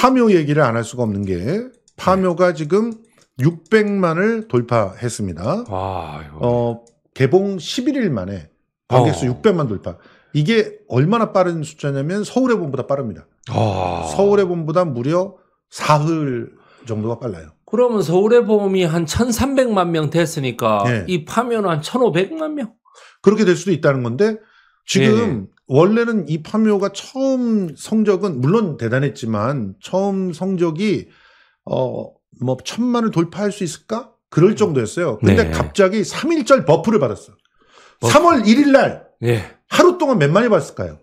파묘 얘기를 안 할 수가 없는 게 파묘가 네. 지금 600만을 돌파했습니다. 와, 어, 개봉 11일 만에 관객수 어. 600만 돌파. 이게 얼마나 빠른 숫자냐면 서울의 봄보다 빠릅니다. 아. 서울의 봄보다 무려 사흘 정도가 빨라요. 그러면 서울의 봄이 한 1,300만 명 됐으니까 네. 이 파면 한 1,500만 명? 그렇게 될 수도 있다는 건데 지금 네. 원래는 이 파묘가 처음 성적은 물론 대단했지만 처음 성적이 어뭐 천만을 돌파할 수 있을까? 그럴 정도였어요. 근데 네. 갑자기 3일절 버프를 받았어. 요프 3월 1일 날 네. 하루 동안 몇 만이 받았을까요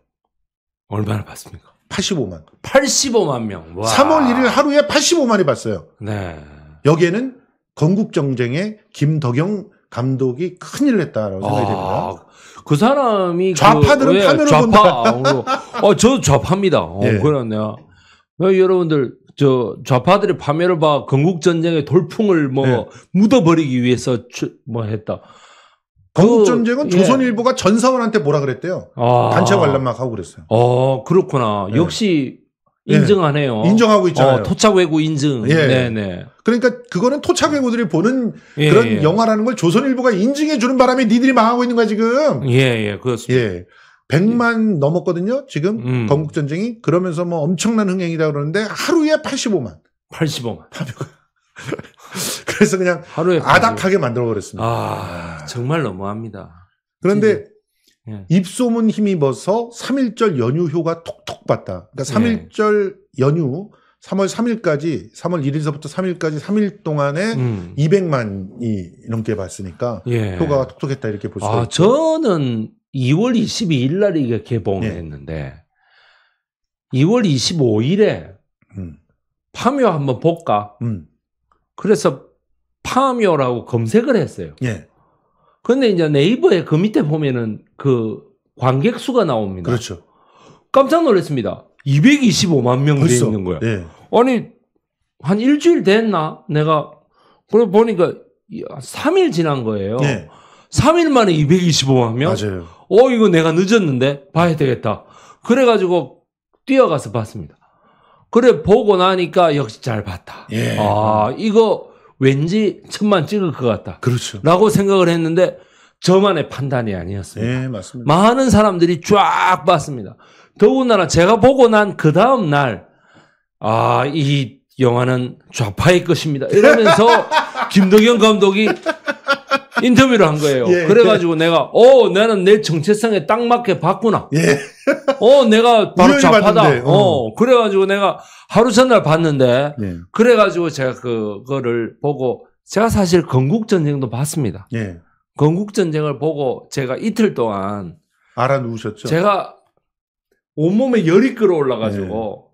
얼마나 받습니까 85만. 85만 명. 와. 3월 1일 하루에 85만이 받았어요 네. 여기에는 건국 정쟁의 김덕영 감독이 큰일 냈다라고 생각이 아, 됩니다. 그 사람이 그 좌파들은 그, 예, 파면을 좌파. 아, 어, 저도 좌파입니다. 어, 예. 그러네요. 어, 여러분들 저 좌파들이 파멸을 봐 건국 전쟁의 돌풍을 뭐 예. 묻어버리기 위해서 추, 뭐 했다. 건국 그 전쟁은 그, 조선일보가 예. 전사원한테 뭐라 그랬대요. 아. 단체 관람막 하고 그랬어요. 어 아, 그렇구나. 예. 역시 예. 인증 하네요 인정하고 있잖아요. 어, 토착 외고 인증. 예. 네네. 네. 그러니까 그거는 토착 외고들이 보는 예, 그런 예. 영화라는 걸 조선일보가 인증해 주는 바람에 니들이 망하고 있는 거야 지금. 예예 예, 그렇습니다. 예. 100만 넘었거든요 지금 음. 건국 전쟁이 그러면서 뭐 엄청난 흥행이다 그러는데 하루에 85만. 85만. 만 그래서 그냥 하루에 아닥하게 만들어 버렸습니다. 아 정말 너무합니다. 그런데 음. 예. 입소문 힘입어서 3일절 연휴 효가 톡톡 봤다. 그러니까 3일절 예. 연휴 3월 3일까지 3월 1일서부터 3일까지 3일 동안에 음. 200만이 넘게 봤으니까 예. 효과가 톡톡했다 이렇게 볼 수가 아, 있죠. 저는 2월 22일 날 이게 개봉을 예. 했는데 2월 25일에 음. 파묘 한번 볼까? 음. 그래서 파묘라고 검색을 했어요. 예. 근데 이제 네이버에 그 밑에 보면은 그 관객 수가 나옵니다. 그렇죠. 깜짝 놀랐습니다. 225만 명 돼 있는 거야. 네. 아니 한 일주일 됐나? 내가 그걸 보니까 3일 지난 거예요. 네. 예. 3일 만에 225만 명. 맞아요. 어 이거 내가 늦었는데 봐야 되겠다. 그래가지고 뛰어가서 봤습니다. 그래 보고 나니까 역시 잘 봤다. 예. 아 이거 왠지 천만 찍을 것 같다. 그렇죠. 라고 생각을 했는데 저만의 판단이 아니었습니다. 네, 맞습니다. 많은 사람들이 쫙 봤습니다. 더군다나 제가 보고 난 그 다음 날, 아, 이 영화는 좌파의 것입니다. 이러면서 김동현 감독이 인터뷰를 한 거예요. 예. 그래가지고 내가 어 나는 내 정체성에 딱 맞게 봤구나. 예. 어 내가 바로 좌파다. 봤는데, 어. 어. 그래가지고 내가 하루 전날 봤는데 예. 그래가지고 제가 그, 그거를 보고 제가 사실 건국 전쟁도 봤습니다. 예. 건국 전쟁을 보고 제가 이틀 동안 알아 누우셨죠. 제가 온몸에 열이 끌어올라가지고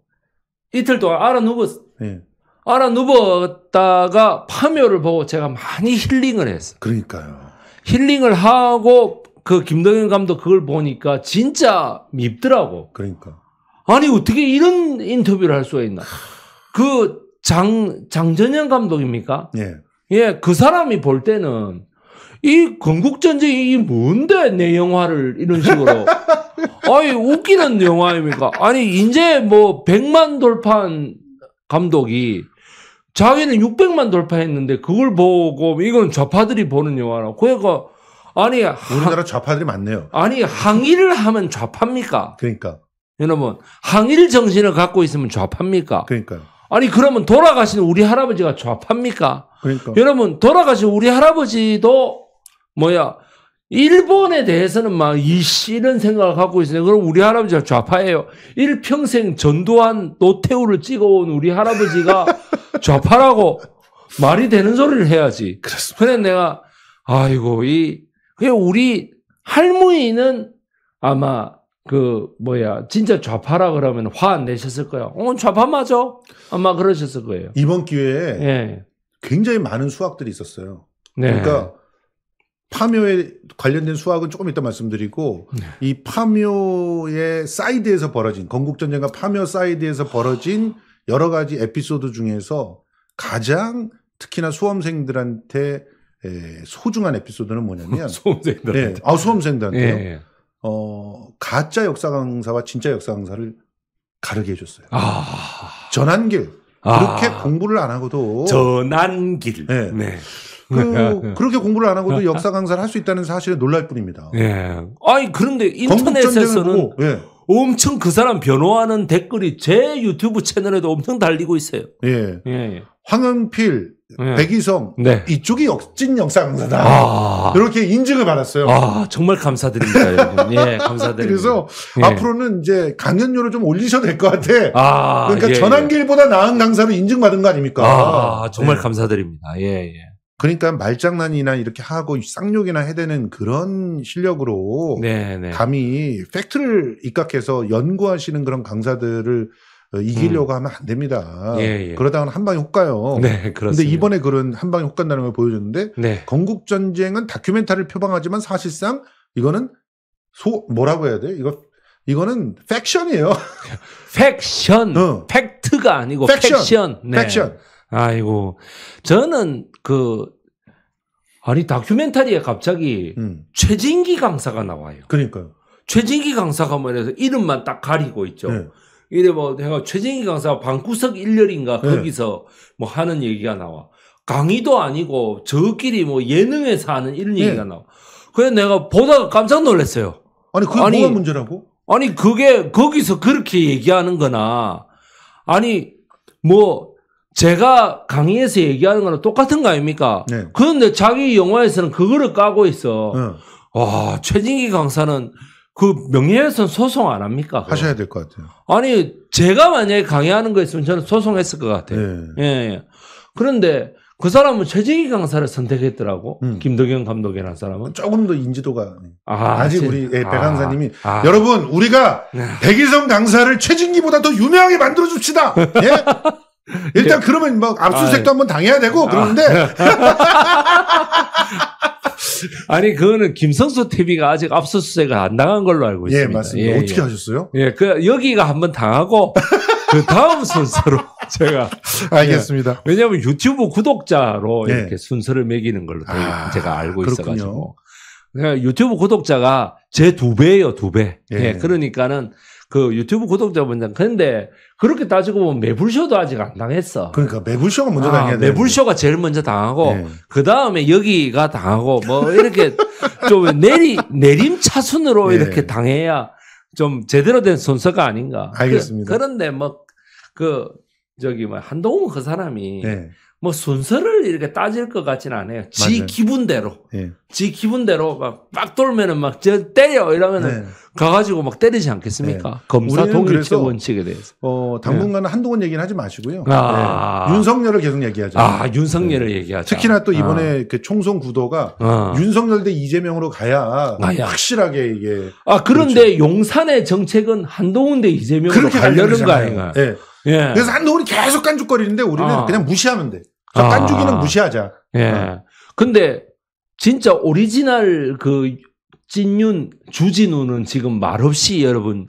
예. 이틀 동안 알아 누웠. 예. 알아 누웠다가 파멸을 보고 제가 많이 힐링을 했어. 그러니까요. 힐링을 하고 그 김동현 감독 그걸 보니까 진짜 밉더라고. 그러니까. 아니 어떻게 이런 인터뷰를 할 수가 있나? 그 장 장전현 감독입니까? 예. 예, 그 사람이 볼 때는 이 건국전쟁이 뭔데 내 영화를 이런 식으로 아니 웃기는 영화입니까? 아니 이제 뭐 100만 돌판 감독이 자기는 600만 돌파했는데 그걸 보고 이건 좌파들이 보는 영화라고. 그러니까 아니 우리나라 좌파들이 많네요. 아니 항의를 하면 좌파입니까? 그러니까 여러분 항의를 정신을 갖고 있으면 좌파입니까? 그러니까 아니 그러면 돌아가신 우리 할아버지가 좌파입니까? 그러니까 여러분 돌아가신 우리 할아버지도 뭐야 일본에 대해서는 막 이씨 이런 생각을 갖고 있어요. 그럼 우리 할아버지가 좌파예요. 일평생 전두환 노태우를 찍어온 우리 할아버지가 좌파라고 말이 되는 소리를 해야지. 그래서 그래 내가 아이고 이 그냥 우리 할머니는 아마 그 뭐야 진짜 좌파라 그러면 화 안 내셨을 거예요어 좌파 맞아? 아마 그러셨을 거예요. 이번 기회에 네. 굉장히 많은 수학들이 있었어요. 네. 그러니까 파묘에 관련된 수학은 조금 이따 말씀드리고 네. 이 파묘의 사이드에서 벌어진 건국전쟁과 파묘 사이드에서 벌어진 여러 가지 에피소드 중에서 가장 특히나 수험생들한테 에, 소중한 에피소드는 뭐냐면 수험생들 네, 아 수험생들한테요. 예, 예. 어 가짜 역사 강사와 진짜 역사 강사를 가르게 해줬어요. 아... 전환길 아. 그렇게 아... 공부를 안 하고도 전환길. 네. 네. 그, 네. 그렇게 공부를 안 하고도 네. 역사 강사를 할 수 있다는 사실에 놀랄 뿐입니다. 예. 아니 그런데 인터넷에서는 예. 엄청 그 사람 변호하는 댓글이 제 유튜브 채널에도 엄청 달리고 있어요. 예. 예, 황은필, 예. 백이성 네. 이쪽이 역진 역사 강사다. 아. 이렇게 인증을 받았어요. 아 정말 감사드립니다, 여러분. 예, 감사드립니다. 그래서 예. 앞으로는 이제 강연료를 좀 올리셔도 될 것 같아. 아, 그러니까 예, 예. 전환길보다 나은 강사로 인증받은 거 아닙니까? 아 정말 감사드립니다. 예. 예. 그러니까 말장난이나 이렇게 하고 쌍욕이나 해대는 그런 실력으로 네네. 네. 감히 팩트를 입각해서 연구하시는 그런 강사들을 어, 이기려고 음. 하면 안 됩니다. 예, 예. 그러다가는 한 방에 혹가요. 네, 그런데 이번에 그런 한 방에 혹간다는 걸 보여줬는데 네. 건국 전쟁은 다큐멘터리를 표방하지만 사실상 이거는 소 뭐라고 해야 돼? 이거 이거는 팩션이에요. 팩션. 어. 팩트가 아니고 팩션. 팩션. 네. 팩션. 아이고. 저는 그, 아니, 다큐멘터리에 갑자기 음. 최진기 강사가 나와요. 그러니까요. 최진기 강사가 뭐래서 이름만 딱 가리고 있죠. 네. 이래 뭐 내가 최진기 강사 가 방구석 일렬인가 네. 거기서 뭐 하는 얘기가 나와. 강의도 아니고 저끼리 뭐 예능에서 하는 이런 네. 얘기가 나와. 그래서 내가 보다가 깜짝 놀랐어요. 아니 그게 아니, 뭐가 문제라고? 아니 그게 거기서 그렇게 얘기하는 거나 아니 뭐 제가 강의에서 얘기하는 거랑 똑같은 거 아닙니까? 네. 그런데 자기 영화에서는 그거를 까고 있어. 네. 와, 최진기 강사는 그 명예훼손 소송 안 합니까? 그거? 하셔야 될 것 같아요. 아니, 제가 만약에 강의하는 거 있으면 저는 소송했을 것 같아요. 네. 예, 예. 그런데 그 사람은 최진기 강사를 선택했더라고. 음. 김덕영 감독이라는 사람은. 조금 더 인지도가. 아, 직 우리 예, 배 아, 강사님이. 아, 아. 여러분, 우리가 네. 백일성 강사를 최진기보다 더 유명하게 만들어줍시다. 예? 일단 제... 예. 그러면 막 압수수색도 아, 예. 한번 당해야 되고 아, 그러는데. 네. 아. 니 그거는 김성수 TV가 아직 압수수색을 안 당한 걸로 알고 예, 있습니다. 예, 맞습니다. 예, 어떻게 예. 하셨어요? 예, 그 여기가 한번 당하고 그 다음 순서로 제가 알겠습니다. 예, 왜냐하면 유튜브 구독자로 네. 이렇게 순서를 매기는 걸로 아, 제가 알고 그렇군요. 있어가지고 그러니까 유튜브 구독자가 제 두 배예요, 두 배. 예, 그러니까는. 그 유튜브 구독자분들 런데 그렇게 따지고 보면 매불쇼도 아직 안 당했어. 그러니까 매불쇼가 먼저 아, 당해야 돼. 매불쇼가 제일 먼저 당하고 네. 그 다음에 여기가 당하고 뭐 이렇게 좀 내리 내림 차순으로 네. 이렇게 당해야 좀 제대로 된 순서가 아닌가. 그 알겠습니다. 뭐 그, 런데 뭐그 저기 뭐 한동훈 그 사람이 네. 뭐 순서를 이렇게 따질 것 같지는 않아요. 지 맞아요. 기분대로, 예. 지 기분대로 막 빡 돌면은 막 저 때려 이러면은 네. 가가지고 막 때리지 않겠습니까? 네. 검사 동일체 원칙에 대해서. 어 네. 당분간은 네. 한동훈 얘기는 하지 마시고요. 아. 네. 윤석열을 계속 얘기하죠. 아 윤석열을 네. 얘기하죠. 특히나 또 이번에 아. 그 총선 구도가 아. 윤석열 대 이재명으로 가야 아야. 확실하게 이게. 아 그런데 그렇죠. 용산의 정책은 한동훈 대 이재명으로 가려는 거 아닌가? 요 예. 예. 그래서 한동훈이 계속 깐죽거리는데 우리는 아. 그냥 무시하면 돼. 그러니 아. 깐죽이는 무시하자. 예. 어. 근데 진짜 오리지널 그진윤 주진우는 지금 말없이 여러분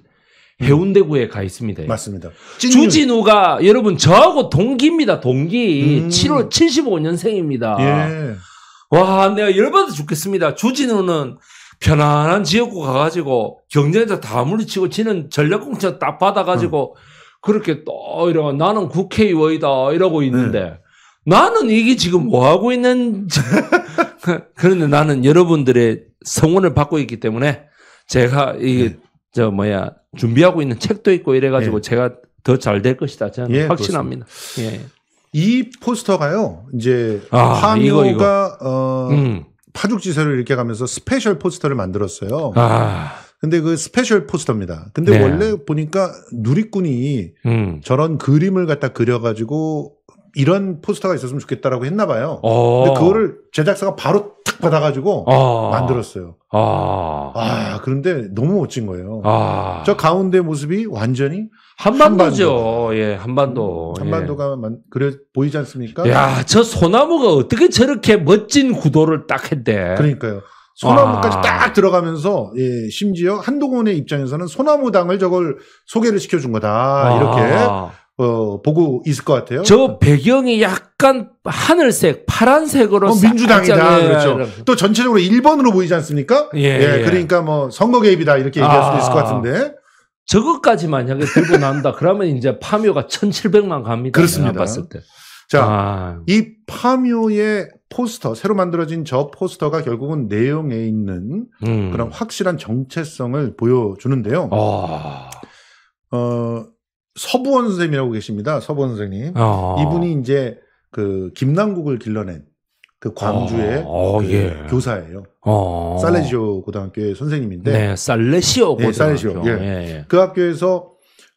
음. 해운대구에 가 있습니다. 맞습니다. 찐윤. 주진우가 여러분 저하고 동기입니다. 동기. 음. 7월 75년생입니다. 예. 와, 내가 열받아 죽겠습니다. 주진우는 편안한 지역구 가가지고 경쟁서다 물리치고 지는 전략공천 딱 받아가지고 음. 그렇게 또 이러고 나는 국회의원이다 이러고 있는데 네. 나는 이게 지금 뭐 하고 있는지. 그런데 나는 여러분들의 성원을 받고 있기 때문에 제가 이저 네. 뭐야 준비하고 있는 책도 있고 이래가지고 네. 제가 더 잘 될 것이다 저는 예, 확신합니다. 예. 이 포스터가요 이제 아, 파묘가 어, 음. 파죽지세를 이렇게 가면서 스페셜 포스터를 만들었어요. 아. 근데 그 스페셜 포스터입니다. 근데 네. 원래 보니까 누리꾼이 음. 저런 그림을 갖다 그려가지고 이런 포스터가 있었으면 좋겠다라고 했나 봐요. 어. 근데 그거를 제작사가 바로 탁 받아가지고 어. 만들었어요. 어. 아 그런데 너무 멋진 거예요. 아. 저 가운데 모습이 완전히 한반도죠. 한반도. 예, 한반도. 음, 예. 한반도가 예. 그래 보이지 않습니까? 야, 저 소나무가 어떻게 저렇게 멋진 구도를 딱 했대. 그러니까요. 소나무까지 아. 딱 들어가면서 예, 심지어 한동훈의 입장에서는 소나무당을 저걸 소개를 시켜준 거다 아. 이렇게 어, 보고 있을 것 같아요. 저 배경이 약간 하늘색, 파란색으로 어, 민주당이다. 예, 그렇죠. 이또 전체적으로 1번으로 보이지 않습니까? 예, 예, 예, 그러니까 뭐 선거 개입이다 이렇게 얘기할 수도 있을 것 아. 같은데. 저것까지 만약에 들고 난다 그러면 이제 파묘가 1,700만 갑니다. 그렇습니다. 봤을 때. 자, 아. 이 파묘의 포스터 새로 만들어진 저 포스터가 결국은 내용에 있는 음. 그런 확실한 정체성을 보여주는데요. 아. 어, 서부원 선생님이라고 계십니다. 서부원 선생님. 어. 이분이 이제 그 김남국을 길러낸 그 광주의 아, 어, 그 예. 교사예요. 어. 살레시오 고등학교의 선생님인데. 네, 살레시오 예, 고등학교. 네, 살레시오. 예. 예. 예. 그 학교에서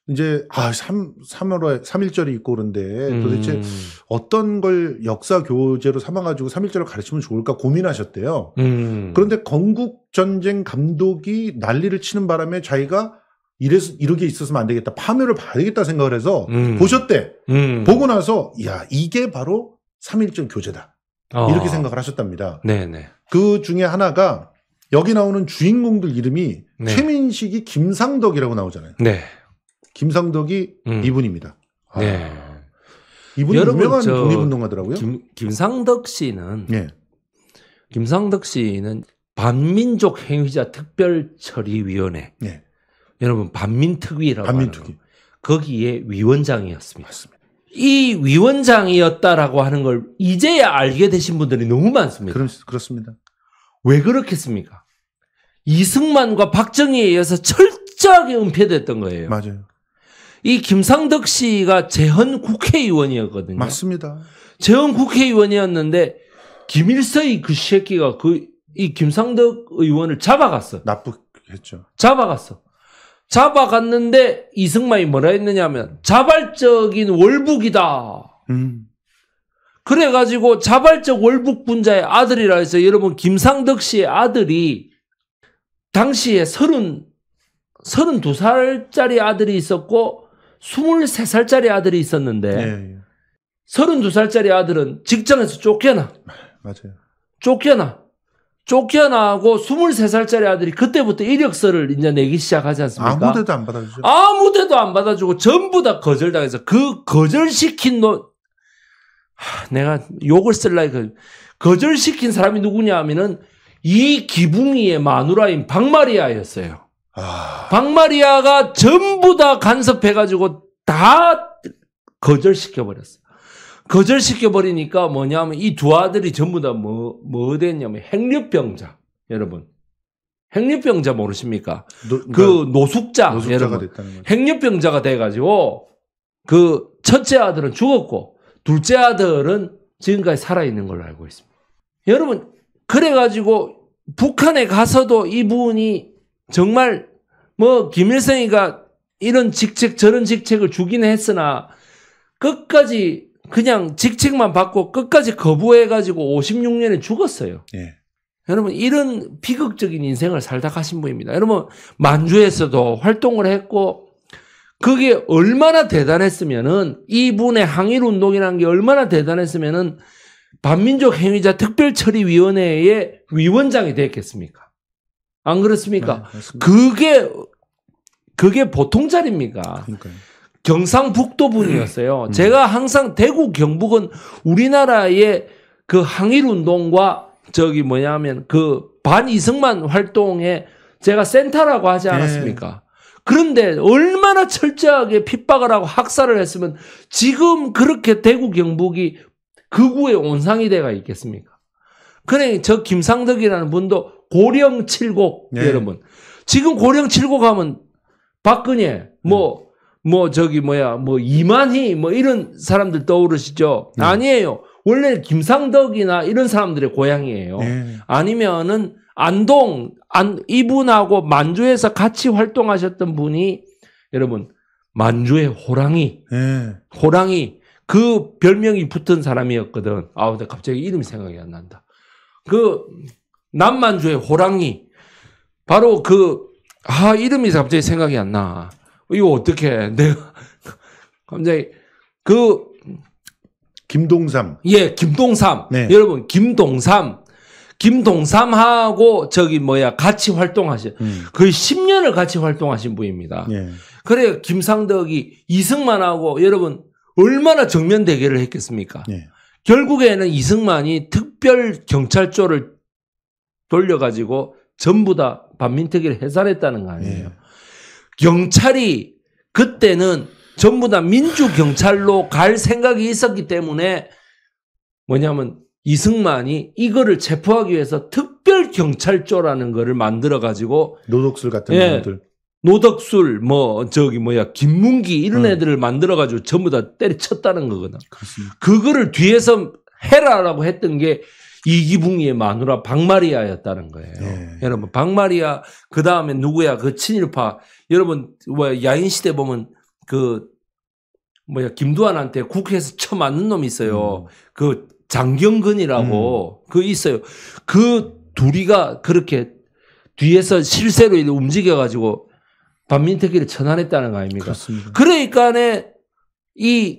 이제 아, 3 3월에 3일절이 있고 그런데 음. 도대체 어떤 걸 역사 교재로 삼아 가지고 3일절을 가르치면 좋을까 고민하셨대요. 음. 그런데 건국 전쟁 감독이 난리를 치는 바람에 자기가 이래서 이렇게 있었으면 안 되겠다. 파멸을 봐야겠다 생각을 해서 음. 보셨대. 음. 보고 나서 야 이게 바로 3.1절 교재다. 어. 아. 이렇게 생각을 하셨답니다. 네네. 네. 그 중에 하나가 여기 나오는 주인공들 이름이 네. 최민식이 김상덕이라고 나오잖아요. 네. 김상덕이 음. 이분입니다. 아. 네. 이분 유명한 독립운동가더라고요. 김, 김상덕 씨는 네. 김상덕 씨는 반민족 행위자 특별처리위원회 네. 예. 여러분 반민특위라고 반민특위. 하는 거. 기에 위원장이었습니다. 맞습니다. 이 위원장이었다라고 하는 걸 이제야 알게 되신 분들이 너무 많습니다. 그렇, 그렇습니다. 왜 그렇겠습니까? 이승만과 박정희에 의해서 철저하게 은폐됐던 거예요. 맞아요. 이 김상덕 씨가 재헌 국회의원이었거든요. 맞습니다. 재헌 국회의원이었는데 김일서의 그 새끼가 그 이 김상덕 의원을 잡아갔어. 납북했죠. 잡아갔어. 잡아갔는데 이승만이 뭐라 했느냐면 자발적인 월북이다. 음. 그래가지고 자발적 월북 분자의 아들이라 해서 여러분 김상덕 씨의 아들이 당시에 서른 서른 두 살짜리 아들이 있었고 스물세 살짜리 아들이 있었는데 예, 예. 서른 두 살짜리 아들은 직장에서 쫓겨나. 맞아요. 쫓겨나. 쫓겨나고 23살짜리 아들이 그때부터 이력서를 이제 내기 시작하지 않습니까? 아무 데도 안 받아주죠. 아무 데도 안 받아주고 전부 다 거절당해서 그 거절시킨 노, 내가 욕을 쓸라 니까 그 거절시킨 사람이 누구냐 하면은 이 기붕이의 마누라인 박마리아였어요. 아... 박마리아가 전부 다 간섭해가지고 다 거절시켜버렸어요. 거절시켜버리니까 뭐냐면 이 두 아들이 전부 다 뭐, 뭐 됐냐면 핵력병자 여러분. 핵력병자 모르십니까? 노, 그 그러니까 노숙자. 여러분. 핵력병자가 돼가지고 그 첫째 아들은 죽었고 둘째 아들은 지금까지 살아있는 걸로 알고 있습니다. 여러분, 그래가지고 북한에 가서도 이분이 정말 뭐 김일성이가 이런 직책 저런 직책을 주긴 했으나 끝까지 그냥 직책만 받고 끝까지 거부해가지고 56년에 죽었어요. 예. 여러분 이런 비극적인 인생을 살다 가신 분입니다. 여러분 만주에서도 활동을 했고 그게 얼마나 대단했으면은 이분의 항일 운동이라는 게 얼마나 대단했으면은 반민족 행위자 특별처리위원회의 위원장이 되었겠습니까? 안 그렇습니까? 네, 그게 그게 보통 자리입니까? 그러니까요. 경상북도 분이었어요. 음. 제가 항상 대구 경북은 우리나라의 그 항일 운동과 저기 뭐냐면 그 반이승만 활동에 제가 센터라고 하지 네. 않았습니까? 예. 그런데 얼마나 철저하게 핍박을 하고 학살을 했으면 지금 그렇게 대구 경북이 극우의 온상이 되가 있겠습니까? 그래 저 김상덕이라는 분도 고령 칠곡 예. 네. 여러분 지금 고령 칠곡 하면 박근혜 뭐 음. 뭐 저기 뭐야 뭐 이만희 뭐 이런 사람들 떠오르시죠? 네. 아니에요. 원래 김상덕이나 이런 사람들의 고향이에요. 네. 아니면은 안동 안 이분하고 만주에서 같이 활동하셨던 분이 여러분 만주의 호랑이 네. 호랑이 그 별명이 붙은 사람이었거든. 아, 근데 갑자기 이름이 생각이 안 난다. 그 남만주의 호랑이 바로 그 아 이름이 갑자기 생각이 안 나. 이거 어떻게 내가 갑자기 그 김동삼. 예, 김동삼. 네. 여러분, 김동삼. 김동삼하고 저기 뭐야 같이 활동하신 음. 거의 10년을 같이 활동하신 분입니다. 예. 그래요. 김상덕이 이승만하고 여러분 얼마나 정면 대결을 했겠습니까? 예. 결국에는 이승만이 특별 경찰조를 돌려가지고 전부 다 반민특위를 해산했다는 거 아니에요. 예. 경찰이 그때는 전부 다 민주 경찰로 갈 생각이 있었기 때문에 뭐냐면 이승만이 이거를 체포하기 위해서 특별 경찰조라는 거를 만들어 가지고 노덕술 같은 예, 사람들 노덕술 뭐 저기 뭐야 김문기 이런 애들을 만들어 가지고 전부 다 때려쳤다는 거거든. 그렇습니다. 그거를 뒤에서 해라라고 했던 게 이기붕이의 마누라 박마리아였다는 거예요. 네. 여러분 박마리아 그 다음에 누구야 그 친일파 여러분 뭐 야인 시대 보면 그 뭐야 김두한한테 국회에서 쳐맞는 놈이 있어요. 음. 그 장경근이라고 음. 그 있어요. 그 둘이가 그렇게 뒤에서 실세로 움직여 가지고 반민특위를 천안했다는 거 아닙니까? 그러니까네이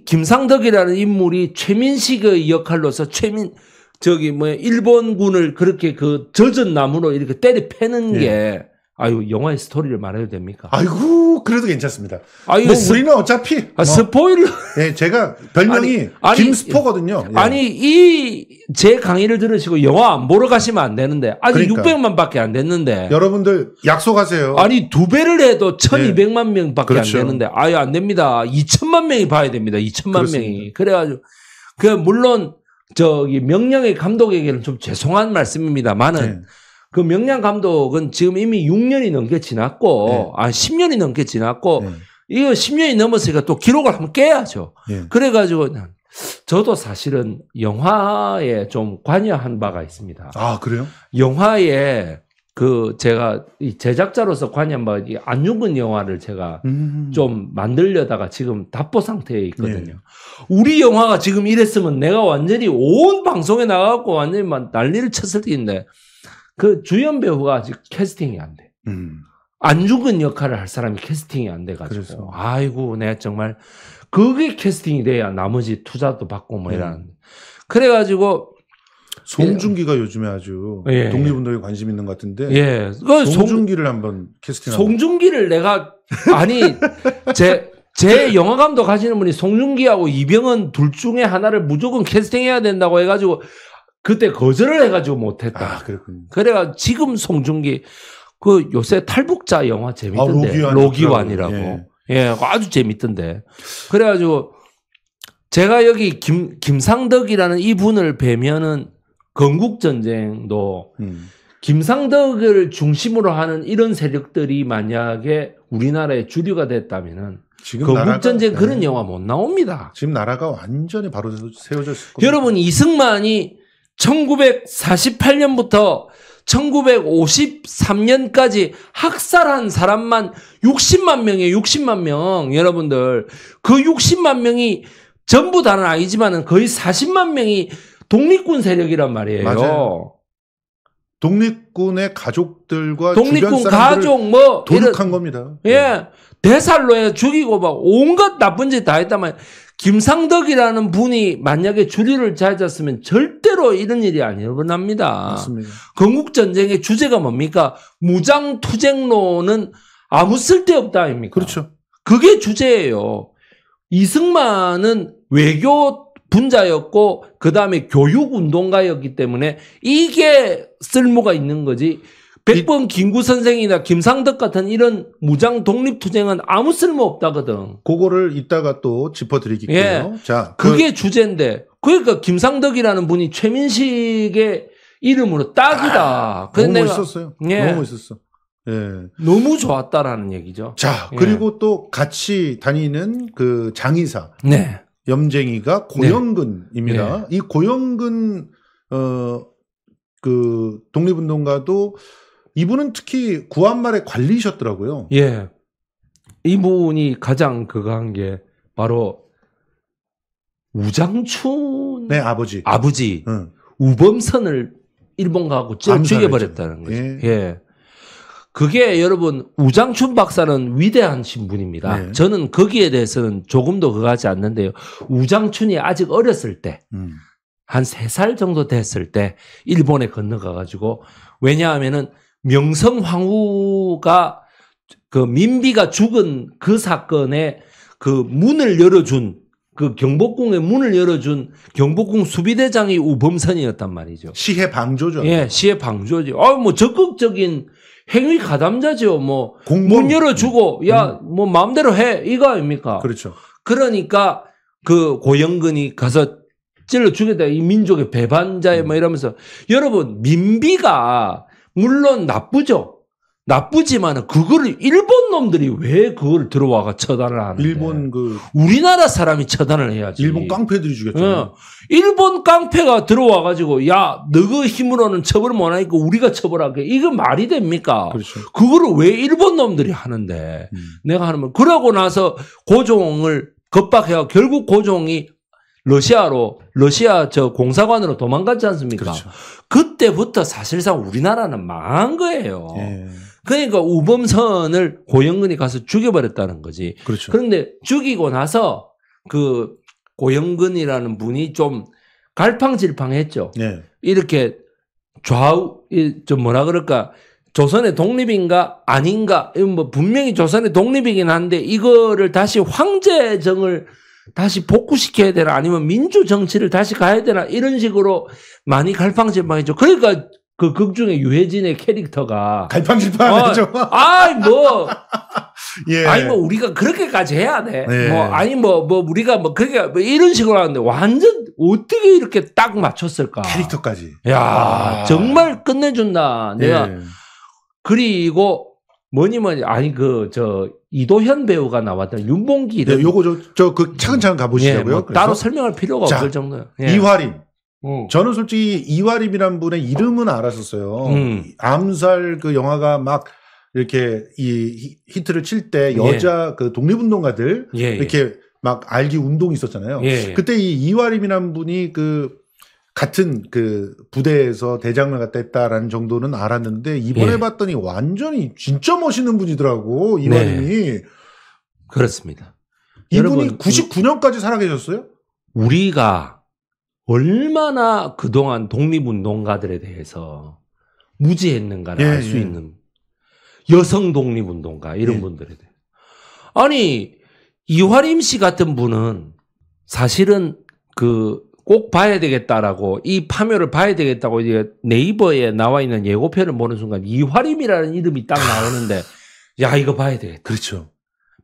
김상덕이라는 인물이 최민식의 역할로서 최민 저기 뭐 일본군을 그렇게 그 젖은 나무로 이렇게 때리 패는 예. 게 아유 영화의 스토리를 말해도 됩니까? 아이고 그래도 괜찮습니다. 아유 뭐 우리는 어차피 아, 뭐, 스포일러. 예, 제가 별명이 아니, 김스포거든요. 예. 아니 이 제 강의를 들으시고 영화 안 보러 가시면 안 되는데 아직 그러니까. 600만밖에 안 됐는데 여러분들 약속하세요. 아니 두 배를 해도 1,200만 예. 명밖에 그렇죠. 안 되는데 아유 안 됩니다. 2천만 명이 봐야 됩니다. 2천만 명이 그래가지고 그 물론 저기 명량의 감독에게는 좀 죄송한 말씀입니다만은 네. 그 명량 감독은 지금 이미 6년이 넘게 지났고 네. 아 10년이 넘게 지났고 네. 이거 10년이 넘었으니까 또 기록을 한번 깨야죠. 네. 그래가지고 저도 사실은 영화에 좀 관여한 바가 있습니다. 아 그래요? 영화에 그 제가 이 제작자로서 관여한 바안 죽은 영화를 제가 음. 좀 만들려다가 지금 답보 상태에 있거든요. 네. 우리 영화가 지금 이랬으면 내가 완전히 온 방송에 나가고 완전히 막 난리를 쳤을 텐데 그 주연 배우가 아직 캐스팅이 안 돼. 음. 안 죽은 역할을 할 사람이 캐스팅이 안 돼가지고 그래서. 아이고 내가 네, 정말 그게 캐스팅이 돼야 나머지 투자도 받고 뭐 네. 이런. 음. 그래가지고 송중기가 예. 요즘에 아주 예. 독립운동에 관심 있는 것 같은데. 예. 그 송중기를 한번 캐스팅. 송중기를 내가 아니 제. 제 영화 감독 하시는 분이 송중기하고 이병헌 둘 중에 하나를 무조건 캐스팅해야 된다고 해가지고 그때 거절을 해가지고 못했다. 아, 그렇군 그래가 지금 송중기 그 요새 탈북자 영화 재밌던데 아, 로기완이라고 예. 예. 그 아주 재밌던데 그래가지고 제가 여기 김 김상덕이라는 이분을 뵈면은 건국전쟁도 음. 김상덕을 중심으로 하는 이런 세력들이 만약에 우리나라의 주류가 됐다면은 건국전쟁 나 네. 그런 영화 못 나옵니다. 지금 나라가 완전히 바로 세워졌을 겁니다. 여러분 이승만이 1948년부터 1953년까지 학살한 사람만 60만 명이에요. 60만 명 여러분들 그 60만 명이 전부 다는 아니지만은 거의 40만 명이 독립군 세력이란 말이에요. 맞아요. 독립군의 가족들과 독립군 가족 뭐 도둑한 겁니다. 예. 네. 대살로 에 죽이고 막 온갖 나쁜 짓 다 했다만 김상덕이라는 분이 만약에 주류를 찾았으면 절대로 이런 일이 아니다 맞습니다. 건국 전쟁의 주제가 뭡니까? 무장 투쟁론은 아무 쓸데없다 아닙니까? 그렇죠. 그게 주제예요. 이승만은 외교 군자였고 그 다음에 교육운동가였기 때문에 이게 쓸모가 있는 거지. 백범 김구 선생이나 김상덕 같은 이런 무장 독립투쟁은 아무 쓸모 없다거든. 그거를 이따가 또 짚어드리겠고요. 예. 자, 그 그게 그... 주제인데 그러니까 김상덕이라는 분이 최민식의 이름으로 딱이다. 아, 너무 내가, 있었어요 예. 너무 있었어 예. 너무 좋았다라는 얘기죠. 자, 예. 그리고 예. 또 같이 다니는 그 장의사. 네. 염쟁이가 네. 고영근입니다. 네. 이 고영근 어 그 독립운동가도 이분은 특히 구한말의 관리셨더라고요. 예. 이분이 가장 그거 한게 바로 우장춘 네 아버지 아버지 응. 우범선을 일본 가고 하 죽여버렸다는 거죠. 예. 예. 그게 여러분 우장춘 박사는 위대한 신분입니다. 네. 저는 거기에 대해서는 조금도 그거 하지 않는데요. 우장춘이 아직 어렸을 때, 음. 한세 살 정도 됐을 때, 일본에 건너가가지고, 왜냐하면은 명성황후가 그 민비가 죽은 그 사건에 그 문을 열어준 그 경복궁의 문을 열어준 경복궁 수비대장이 우범선이었단 말이죠. 시해 방조죠. 예, 시해 방조죠. 아, 뭐 적극적인 행위 가담자죠. 뭐 문 열어주고 음. 야뭐 마음대로 해 이거 아닙니까? 그렇죠. 그러니까 그 고영근이 가서 찔러 죽였다 이 민족의 배반자에 뭐 이러면서 여러분 민비가 물론 나쁘죠. 나쁘지만 은 그거를 일본 놈들이 왜 그걸 들어와가 처단을 하는 일본 그 우리나라 사람이 처단을 해야지. 일본 깡패들이 주겠죠. 어. 일본 깡패가 들어와 가지고 야, 너그 힘으로는 처벌 못 하니까 우리가 처벌할게. 이거 말이 됩니까? 그렇죠. 그거를 왜 일본 놈들이 하는데 음. 내가 하는 말. 그러고 나서 고종을 겁박해가 결국 고종이 러시아로 러시아 저 공사관으로 도망갔지 않습니까? 그렇죠. 그때부터 사실상 우리나라는 망한 거예요. 예. 그러니까 우범선을 고영근이 가서 죽여버렸다는 거지. 그렇죠. 그런데 죽이고 나서 그 고영근이라는 분이 좀 갈팡질팡했죠. 네. 이렇게 좌우 좀 뭐라 그럴까 조선의 독립인가 아닌가 뭐 분명히 조선의 독립이긴 한데 이거를 다시 황제정을 다시 복구시켜야 되나 아니면 민주 정치를 다시 가야 되나 이런 식으로 많이 갈팡질팡했죠. 그러니까 그극 중에 유해진의 캐릭터가 갈팡질팡하죠. 어, 아이 뭐 예. 아니 뭐 우리가 그렇게까지 해야 돼. 예. 뭐 아니 뭐뭐 뭐 우리가 뭐 그렇게 뭐 이런 식으로 하는데 완전 어떻게 이렇게 딱 맞췄을까? 캐릭터까지. 야 아. 정말 끝내준다. 내가 예. 그리고 뭐니 뭐니 아니 그 저 이도현 배우가 나왔던 윤봉기. 네, 요거 저저그 차근차근 음. 가보시자고요. 예, 뭐 따로 설명할 필요가 자, 없을 정도예요. 예. 이화린. 음. 저는 솔직히 이화림이란 분의 이름은 알았었어요. 음. 암살 그 영화가 막 이렇게 이 히트를 칠때 예. 여자 예. 그 독립운동가들 예, 예. 이렇게 막 알기 운동이 있었잖아요. 예, 예. 그때 이 이화림이란 분이 그 같은 그 부대에서 대장을 갖다 했다라는 정도는 알았는데 이번에 봤더니 완전히 진짜 멋있는 분이더라고 이화림이. 네. 그렇습니다. 이분이 여러분, 99년까지 살아계셨어요? 우리가 얼마나 그동안 독립운동가들에 대해서 무지했는가를 예, 알수 예. 있는 여성 독립운동가 이런 예. 분들에 대해 아니 이화림 씨 같은 분은 사실은 그 꼭 봐야 되겠다라고 이 파묘를 봐야 되겠다고 이제 네이버에 나와 있는 예고편을 보는 순간 이화림이라는 이름이 딱 나오는데 야 이거 봐야 되겠 그렇죠.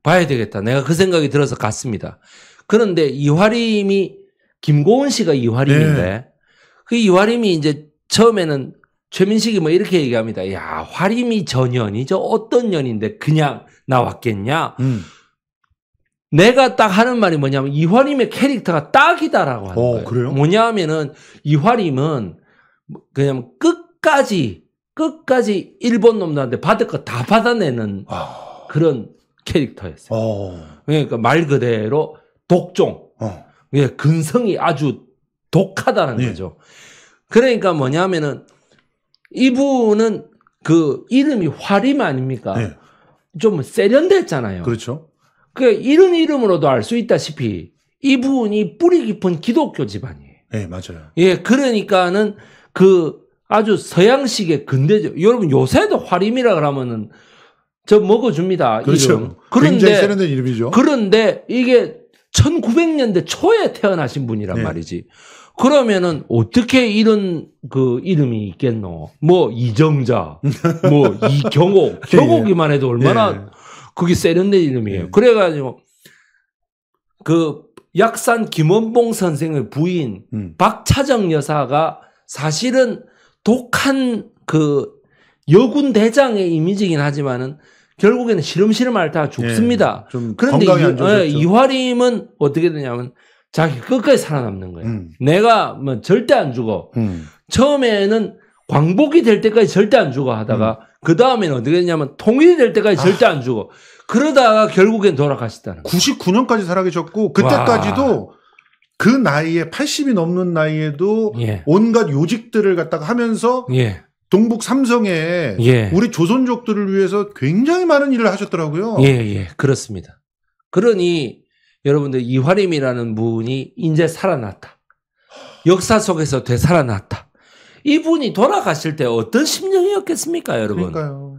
봐야 되겠다. 내가 그 생각이 들어서 갔습니다. 그런데 이화림이 김고은 씨가 이화림인데 네. 그 이화림이 이제 처음에는 최민식이 뭐 이렇게 얘기합니다. 야, 화림이 전연이죠. 어떤 연인데 그냥 나왔겠냐. 음. 내가 딱 하는 말이 뭐냐면 이화림의 캐릭터가 딱이다라고 하는 어, 거예요. 그래요? 뭐냐 면은 이화림은 그냥 끝까지 끝까지 일본 놈들한테 받을 거 다 받아내는 아... 그런 캐릭터였어요. 어... 그러니까 말 그대로 독종. 어... 예, 근성이 아주 독하다는 네. 거죠. 그러니까 뭐냐면은 이분은 그 이름이 화림 아닙니까? 네. 좀 세련됐잖아요. 그렇죠. 그 이런 이름으로도 알 수 있다시피 이분이 뿌리 깊은 기독교 집안이에요. 네, 맞아요. 예, 그러니까는 그 아주 서양식의 근대죠 여러분 요새도 화림이라 그러면은 저 먹어줍니다. 그렇죠. 이름. 그런데, 굉장히 세련된 이름이죠. 그런데 이게 1900년대 초에 태어나신 분이란 네. 말이지. 그러면은 어떻게 이런 그 이름이 있겠노? 뭐 이정자, 뭐 이경옥, 예. 경옥이만 해도 얼마나 네. 그게 세련된 이름이에요. 네. 그래가지고 그 약산 김원봉 선생의 부인 음. 박차정 여사가 사실은 독한 그 여군 대장의 이미지긴 하지만은 결국에는 시름시름 앓다 죽습니다. 예, 그런데 이, 화림은 예, 어떻게 되냐면 자기 끝까지 살아남는 거예요. 음. 내가 뭐 절대 안 죽어. 음. 처음에는 광복이 될 때까지 절대 안 죽어 하다가 음. 그 다음에는 어떻게 되냐면 통일이 될 때까지 아. 절대 안 죽어. 그러다가 결국엔 돌아가셨다는 99년까지 살아계셨고 그때까지도 그 나이에 80이 넘는 나이에도 예. 온갖 요직들을 갖다가 하면서 예. 동북 삼성에 예. 우리 조선족들을 위해서 굉장히 많은 일을 하셨더라고요. 예, 예. 그렇습니다. 그러니 여러분들 이화림이라는 분이 이제 살아났다. 역사 속에서 되살아났다. 이분이 돌아가실 때 어떤 심정이었겠습니까, 여러분? 그러니까요.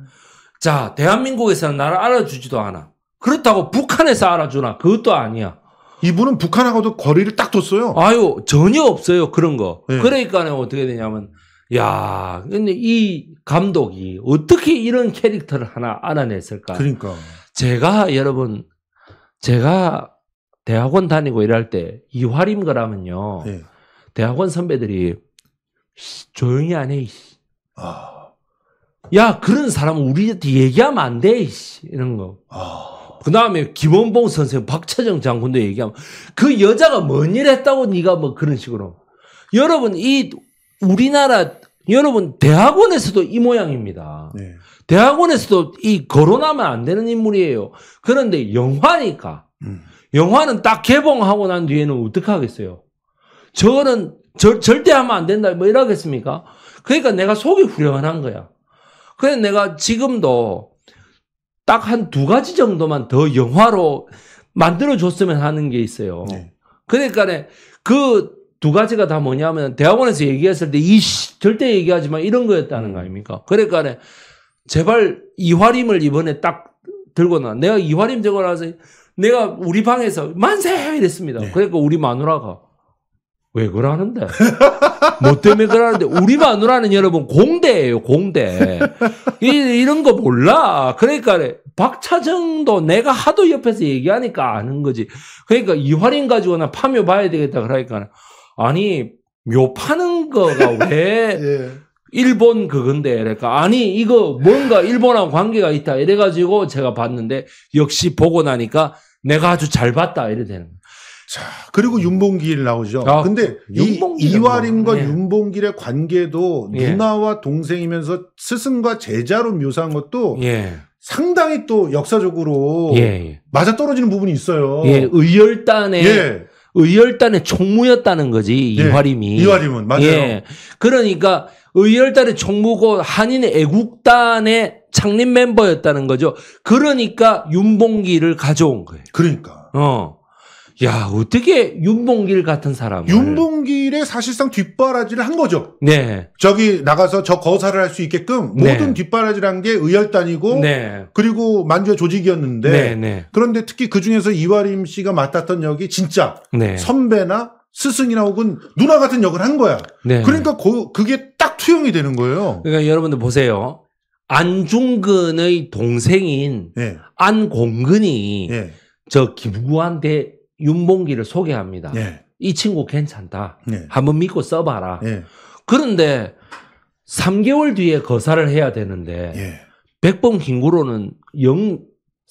자, 대한민국에서는 나를 알아주지도 않아. 그렇다고 북한에서 알아주나? 그것도 아니야. 이분은 북한하고도 거리를 딱 뒀어요. 아유, 전혀 없어요. 그런 거. 네. 그러니까 어떻게 되냐면 야, 근데 이 감독이 어떻게 이런 캐릭터를 하나 알아냈을까? 그러니까. 제가 여러분, 제가 대학원 다니고 일할 때 이화림 거라면요. 네. 대학원 선배들이 조용히 안 해. 아. 야, 그런 사람 우리한테 얘기하면 안 돼. 이런 거. 아. 그 다음에 김원봉 선생, 박차정 장군도 얘기하면 그 여자가 뭔 일 했다고 네가 뭐 그런 식으로. 여러분, 이 우리나라 여러분 대학원에서도 이 모양입니다. 네. 대학원에서도 이 거론하면 안 되는 인물이에요. 그런데 영화니까 음. 영화는 딱 개봉하고 난 뒤에는 어떻게 하겠어요? 저거는 절, 절대 하면 안 된다 뭐 이러겠습니까? 그러니까 내가 속이 후련한 거야. 그래서 내가 지금도 딱 한 두 가지 정도만 더 영화로 만들어줬으면 하는 게 있어요. 네. 그러니까 그두 가지가 다 뭐냐면 대학원에서 얘기했을 때 이 절대 얘기하지마 이런 거였다는 거 아닙니까? 그러니까 네, 제발 이화림을 이번에 딱 들고 나 내가 이화림 들고 나서 내가 우리 방에서 만세 이랬습니다. 네. 그러니까 우리 마누라가 왜 그러는데? 뭐 때문에 그러는데? 우리 마누라는 여러분 공대예요, 공대. 이, 이런 거 몰라. 그러니까 네, 박차정도 내가 하도 옆에서 얘기하니까 아는 거지. 그러니까 이화림 가지고 나 파묘 봐야 되겠다 그러니까 네, 아니 묘 파는 거가 왜 예. 일본 그건데 그러니까 아니 이거 뭔가 일본하고 관계가 있다 이래 가지고 제가 봤는데 역시 보고 나니까 내가 아주 잘 봤다 이래 되는 거예요. 자, 그리고 윤봉길 나오죠. 아, 근데 윤봉길 이, 이화림과 뭐, 네. 윤봉길의 관계도 예. 누나와 동생이면서 스승과 제자로 묘사한 것도 예. 상당히 또 역사적으로 예. 예. 맞아 떨어지는 부분이 있어요. 예, 의열단의 예. 의열단의 총무였다는 거지 네. 이화림이. 이화림은 맞아요. 예. 그러니까 의열단의 총무고 한인 애국단의 창립 멤버였다는 거죠. 그러니까 윤봉길을 가져온 거예요. 그러니까. 어. 야, 어떻게 윤봉길 같은 사람 을 윤봉길의 사실상 뒷바라지를 한 거죠. 네. 저기 나가서 저 거사를 할 수 있게끔 네. 모든 뒷바라지란 게 의열단이고 네. 그리고 만주의 조직이었는데 네, 네. 그런데 특히 그 중에서 이화림 씨가 맡았던 역이 진짜 네. 선배나 스승이나 혹은 누나 같은 역을 한 거야. 네. 그러니까 고, 그게 딱 투영이 되는 거예요. 그러니까 여러분들 보세요. 안중근의 동생인 네. 안공근이 저 김구한테 윤봉기를 소개합니다. 네. 이 친구 괜찮다. 네. 한번 믿고 써봐라. 네. 그런데 3개월 뒤에 거사를 해야 되는데 예. 백범 김구로는 영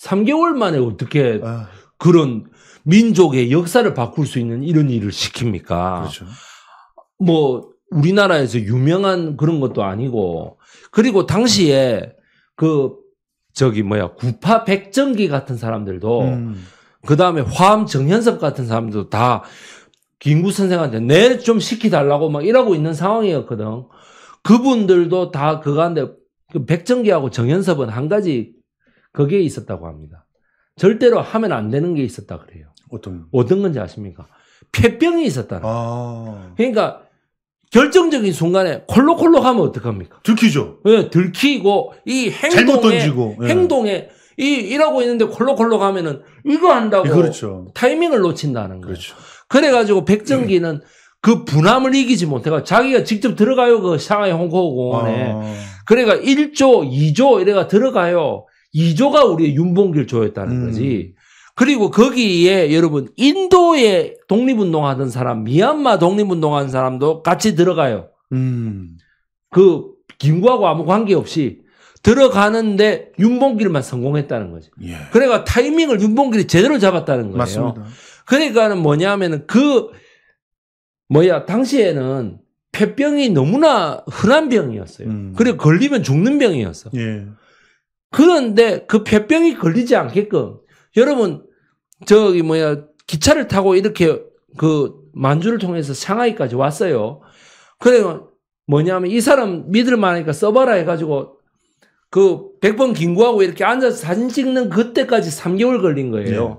3개월 만에 어떻게 아. 그런 민족의 역사를 바꿀 수 있는 이런 일을 시킵니까? 그렇죠. 뭐 우리나라에서 유명한 그런 것도 아니고 그리고 당시에 그 저기 뭐야 구파 백정기 같은 사람들도 음. 그 다음에 화암 정현섭 같은 사람들도 다 김구 선생한테 내 좀 시키달라고 막 이러고 있는 상황이었거든. 그분들도 다 그간데 그 백정기하고 정현섭은 한 가지 거기에 있었다고 합니다. 절대로 하면 안 되는 게 있었다 그래요. 어떤? 어떤 건지 아십니까? 폐병이 있었다는 아... 그러니까 결정적인 순간에 콜록콜록 하면 어떡합니까? 들키죠. 예, 들키고 이 행동에 예. 행동에 이 일하고 있는데 콜록콜록 하면은 이거 한다고 예, 그렇죠. 타이밍을 놓친다는 거예요. 그렇죠. 그래가지고 백정기는 네. 그 분함을 이기지 못해가 자기가 직접 들어가요 그 상하이 홍콩 공원에 아. 그래가 1조, 2조 이래가 들어가요. 2조가 우리의 윤봉길 조였다는 음. 거지. 그리고 거기에 여러분 인도에 독립운동하던 사람, 미얀마 독립운동하는 사람도 같이 들어가요. 음. 그 김구하고 아무 관계 없이 들어가는데 윤봉길만 성공했다는 거죠. 예. 그러니까 타이밍을 윤봉길이 제대로 잡았다는 거예요. 맞습니다. 그러니까는 뭐냐면은 그 뭐야 당시에는 폐병이 너무나 흔한 병이었어요. 음. 그리고 걸리면 죽는 병이었어. 예. 그런데 그 폐병이 걸리지 않게끔 여러분 저기 뭐야 기차를 타고 이렇게 그 만주를 통해서 상하이까지 왔어요. 그래요. 뭐냐면 이 사람 믿을 만하니까 써봐라 해가지고 그 백범 0 긴구하고 이렇게 앉아서 사진 찍는 그때까지 3개월 걸린 거예요. 네.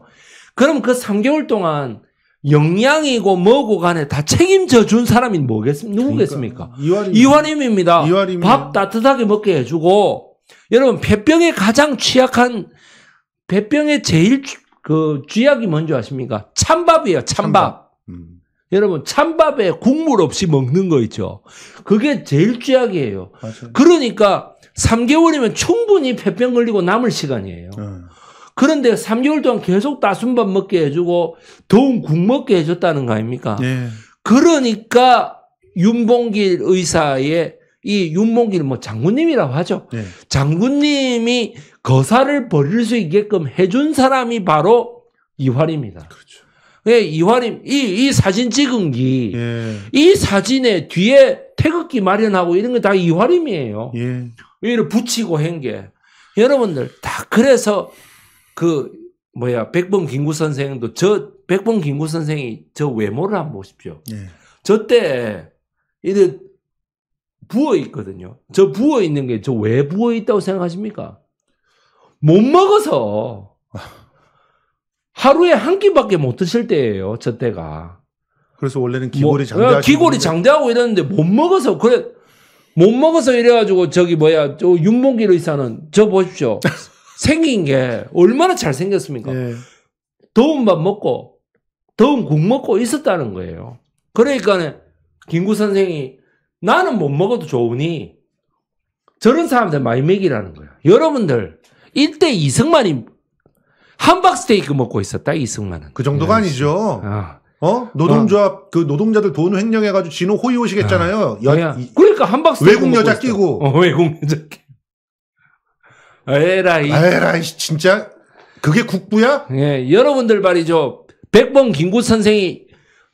그럼 그 3개월 동안 영양이고 뭐고 간에 다 책임져 준 사람이 뭐겠습니까? 누구겠습니까? 그러니까, 이화림. 입니다 이밥 따뜻하게 먹게 해주고, 여러분, 폐병에 가장 취약한, 폐병의 제일 주, 그 주약이 뭔지 아십니까? 찬밥이에요, 찬밥. 찬밥. 음. 여러분, 찬밥에 국물 없이 먹는 거 있죠? 그게 제일 주약이에요. 맞아요. 그러니까 3개월이면 충분히 폐병 걸리고 남을 시간이에요. 네. 그런데 3개월 동안 계속 따순밥 먹게 해주고 더운 국 먹게 해줬다는 거 아닙니까? 예. 그러니까 윤봉길 의사의 이 윤봉길 뭐 장군님이라고 하죠. 예. 장군님이 거사를 버릴 수 있게끔 해준 사람이 바로 이화림입니다. 그렇죠. 예, 이화림 이, 이 사진 찍은기 예. 이 사진에 뒤에 태극기 마련하고 이런 거 다 이화림이에요. 예. 위를 붙이고 한게 여러분들 다 그래서 그 뭐야 백범 김구 선생도 저 백범 김구 선생이 저 외모를 한번 보십시오. 네. 예. 저때 이래 부어 있거든요. 저 부어 있는 게 저 왜 부어 있다고 생각하십니까? 못 먹어서 하루에 한 끼밖에 못 드실 때예요. 저 때가. 그래서 원래는 귀골이 뭐, 장대하고 기골이 장대하고 이랬는데 못 먹어서 그래 못 먹어서 이래가지고 저기 뭐야 저 윤봉길 의사는 저 보십시오 생긴 게 얼마나 잘 생겼습니까? 예. 더운 밥 먹고 더운 국 먹고 있었다는 거예요. 그러니까 김구 선생이 나는 못 먹어도 좋으니 저런 사람들 많이 먹이라는 거예요. 여러분들 이때 이승만이 한박스테이크 먹고 있었다 이승만은. 그 정도가 예. 아니죠. 아. 어 노동조합 어. 그 노동자들 돈 횡령해가지고 진호 호의호시겠잖아요. 아. 여, 그러니까 한 박스 외국 여자 끼고 어, 외국 여자 끼. 고 에라이 에라이 진짜 그게 국부야? 예 여러분들 말이죠. 백범 김구 선생이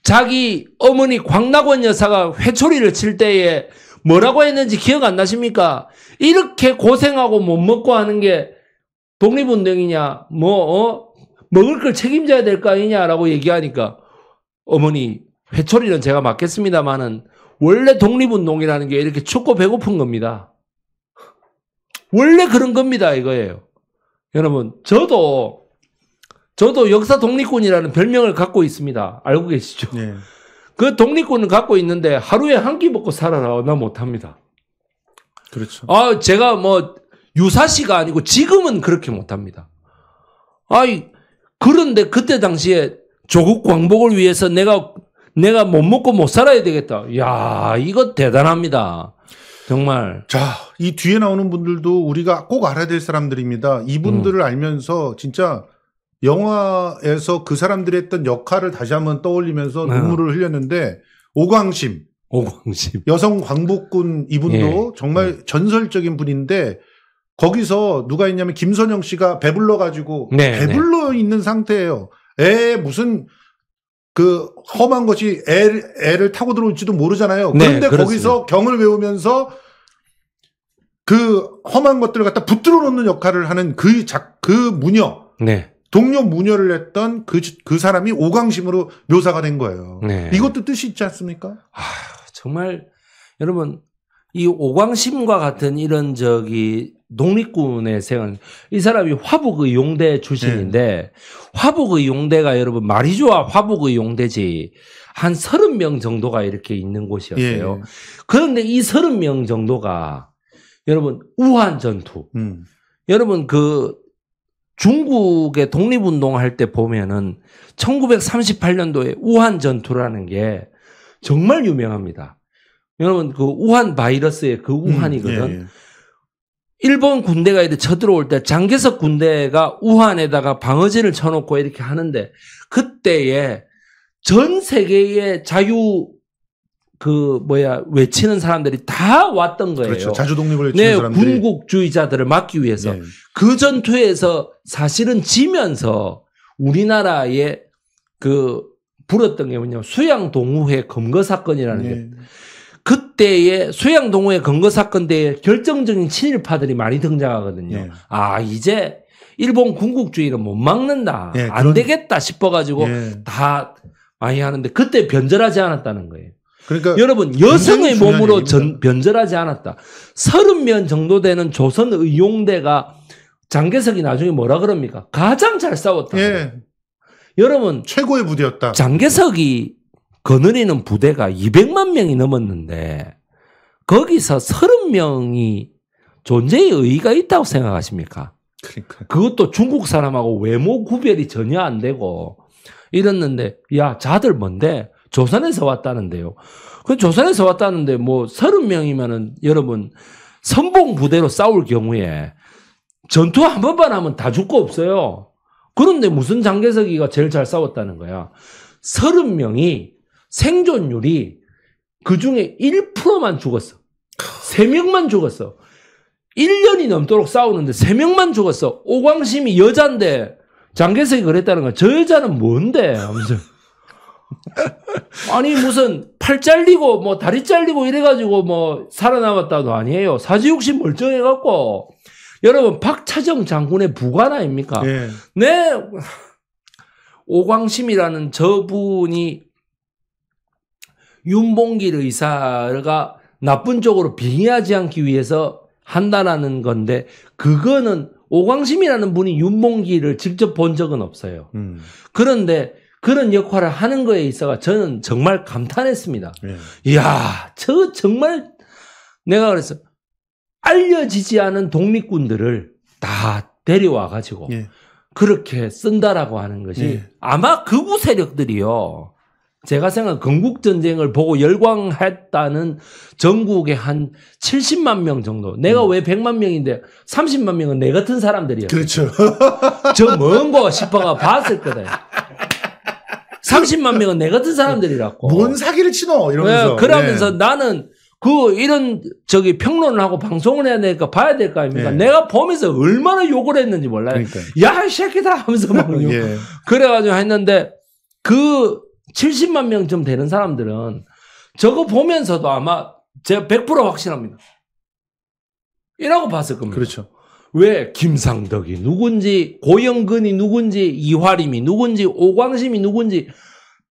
자기 어머니 광낙원 여사가 회초리를 칠 때에 뭐라고 했는지 기억 안 나십니까? 이렇게 고생하고 못 먹고 하는 게 독립운동이냐 뭐 어? 먹을 걸 책임져야 될 거 아니냐라고 얘기하니까 어머니 회초리는 제가 맞겠습니다만은 원래 독립운동이라는 게 이렇게 춥고 배고픈 겁니다. 원래 그런 겁니다 이거예요. 여러분 저도 저도 역사 독립군이라는 별명을 갖고 있습니다. 알고 계시죠? 네. 그 독립군을 갖고 있는데 하루에 한 끼 먹고 살아라 나 못합니다. 그렇죠. 아 제가 뭐 유사시가 아니고 지금은 그렇게 못합니다. 아이 그런데 그때 당시에 조국 광복을 위해서 내가 내가 못 먹고 못 살아야 되겠다. 야, 이거 대단합니다. 정말. 자, 이 뒤에 나오는 분들도 우리가 꼭 알아야 될 사람들입니다. 이분들을 음. 알면서 진짜 영화에서 그 사람들이 했던 역할을 다시 한번 떠올리면서 네. 눈물을 흘렸는데 오광심, 오광심 여성 광복군 이분도 예. 정말 예. 전설적인 분인데 거기서 누가 있냐면 김선영 씨가 배불러 가지고 네, 네, 배불러 네. 있는 상태예요. 에 무슨 그 험한 것이 애를, 애를 타고 들어올지도 모르잖아요. 네, 그런데 네, 거기서 경을 외우면서 그 험한 것들을 갖다 붙들어 놓는 역할을 하는 그 작, 그 무녀. 네. 동료 무녀를 했던 그, 그 사람이 오강심으로 묘사가 된 거예요. 네. 이것도 뜻이 있지 않습니까? 아, 정말, 여러분, 이 오광심과 같은 이런 저기 독립군에 세운 이 사람이 화북의 용대 출신인데 네. 화북의 용대가 여러분 말이 좋아 화북의 용대지 한 서른 명 정도가 이렇게 있는 곳이었어요. 네. 그런데 이 서른 명 정도가 여러분 우한 전투 음. 여러분 그 중국의 독립운동 할 때 보면은 1938년도에 우한 전투라는 게 정말 유명합니다. 여러분 그 우한 바이러스의 그 우한이거든. 음, 예, 예. 일본 군대가 이렇게 쳐들어올 때 장개석 군대가 우한에다가 방어진을 쳐놓고 이렇게 하는데 그때에 전 세계의 자유 그 뭐야 외치는 사람들이 다 왔던 거예요. 그렇죠. 자주 독립을 외치는 네, 사람들이 군국주의자들을 막기 위해서 네. 그 전투에서 사실은 지면서 우리나라에그 불었던 게 뭐냐면 수양 동우회 검거 사건이라는 네. 게 그때의 소양동호회 건거 사건 때에 결정적인 친일파들이 많이 등장하거든요. 예. 아 이제 일본 군국주의를 못 막는다, 예, 안 그런... 되겠다 싶어가지고 예. 다 많이 하는데 그때 변절하지 않았다는 거예요. 그러니까 여러분 여성의 몸으로 전, 변절하지 않았다. 서른 명 정도 되는 조선 의용대가 장개석이 나중에 뭐라 그럽니까? 가장 잘 싸웠다. 예. 여러분 최고의 부대였다. 장개석이 거느리는 부대가 200만 명이 넘었는데 거기서 30명이 존재의 의의가 있다고 생각하십니까? 그러니까. 그것도 중국 사람하고 외모 구별이 전혀 안 되고 이랬는데 야 자들 뭔데 조선에서 왔다는데요. 그 조선에서 왔다는데 뭐 30명이면은 여러분 선봉 부대로 싸울 경우에 전투 한 번만 하면 다 죽고 없어요. 그런데 무슨 장개석이가 제일 잘 싸웠다는 거야. 30명이 생존율이 그 중에 1%만 죽었어. 3명만 죽었어. 1년이 넘도록 싸우는데 3명만 죽었어. 오광심이 여잔데 장계석이 그랬다는 거야. 저 여자는 뭔데? 하면서. 아니 무슨 팔 잘리고 뭐 다리 잘리고 이래가지고 뭐 살아남았다도 아니에요. 사지욕심 멀쩡해갖고 여러분 박차정 장군의 부관 아닙니까? 예. 네. 내 오광심이라는 저분이 윤봉길 의사가 나쁜 쪽으로 빙의하지 않기 위해서 한다라는 건데 그거는 오광심이라는 분이 윤봉길을 직접 본 적은 없어요. 음. 그런데 그런 역할을 하는 거에 있어가 저는 정말 감탄했습니다. 예. 이야, 저 정말 내가 그래서 알려지지 않은 독립군들을 다 데려와 가지고 예. 그렇게 쓴다라고 하는 것이 예. 아마 극우 세력들이요. 제가 생각한 건국전쟁을 보고 열광했다는 전국의 한 70만 명 정도. 내가 음. 왜 100만 명인데 30만 명은 내 같은 사람들이야. 그렇죠. 저먼 뭔가 싶어가 봤을 거다. 30만 명은 내 같은 사람들이라고. 뭔 사기를 치노? 이러면서. 네, 그러면서 네. 나는 그 이런 저기 평론을 하고 방송을 해야 되니까 봐야 될 거 아닙니까? 예. 네. 내가 보면서 얼마나 욕을 했는지 몰라요. 그러니까. 야, 이 새끼다 하면서 막 예. 그래가지고 했는데 그 70만 명쯤 되는 사람들은 저거 보면서도 아마 제가 100% 확신합니다. 이라고 봤을 겁니다. 그렇죠. 왜 김상덕이 누군지 고영근이 누군지 이화림이 누군지 오광심이 누군지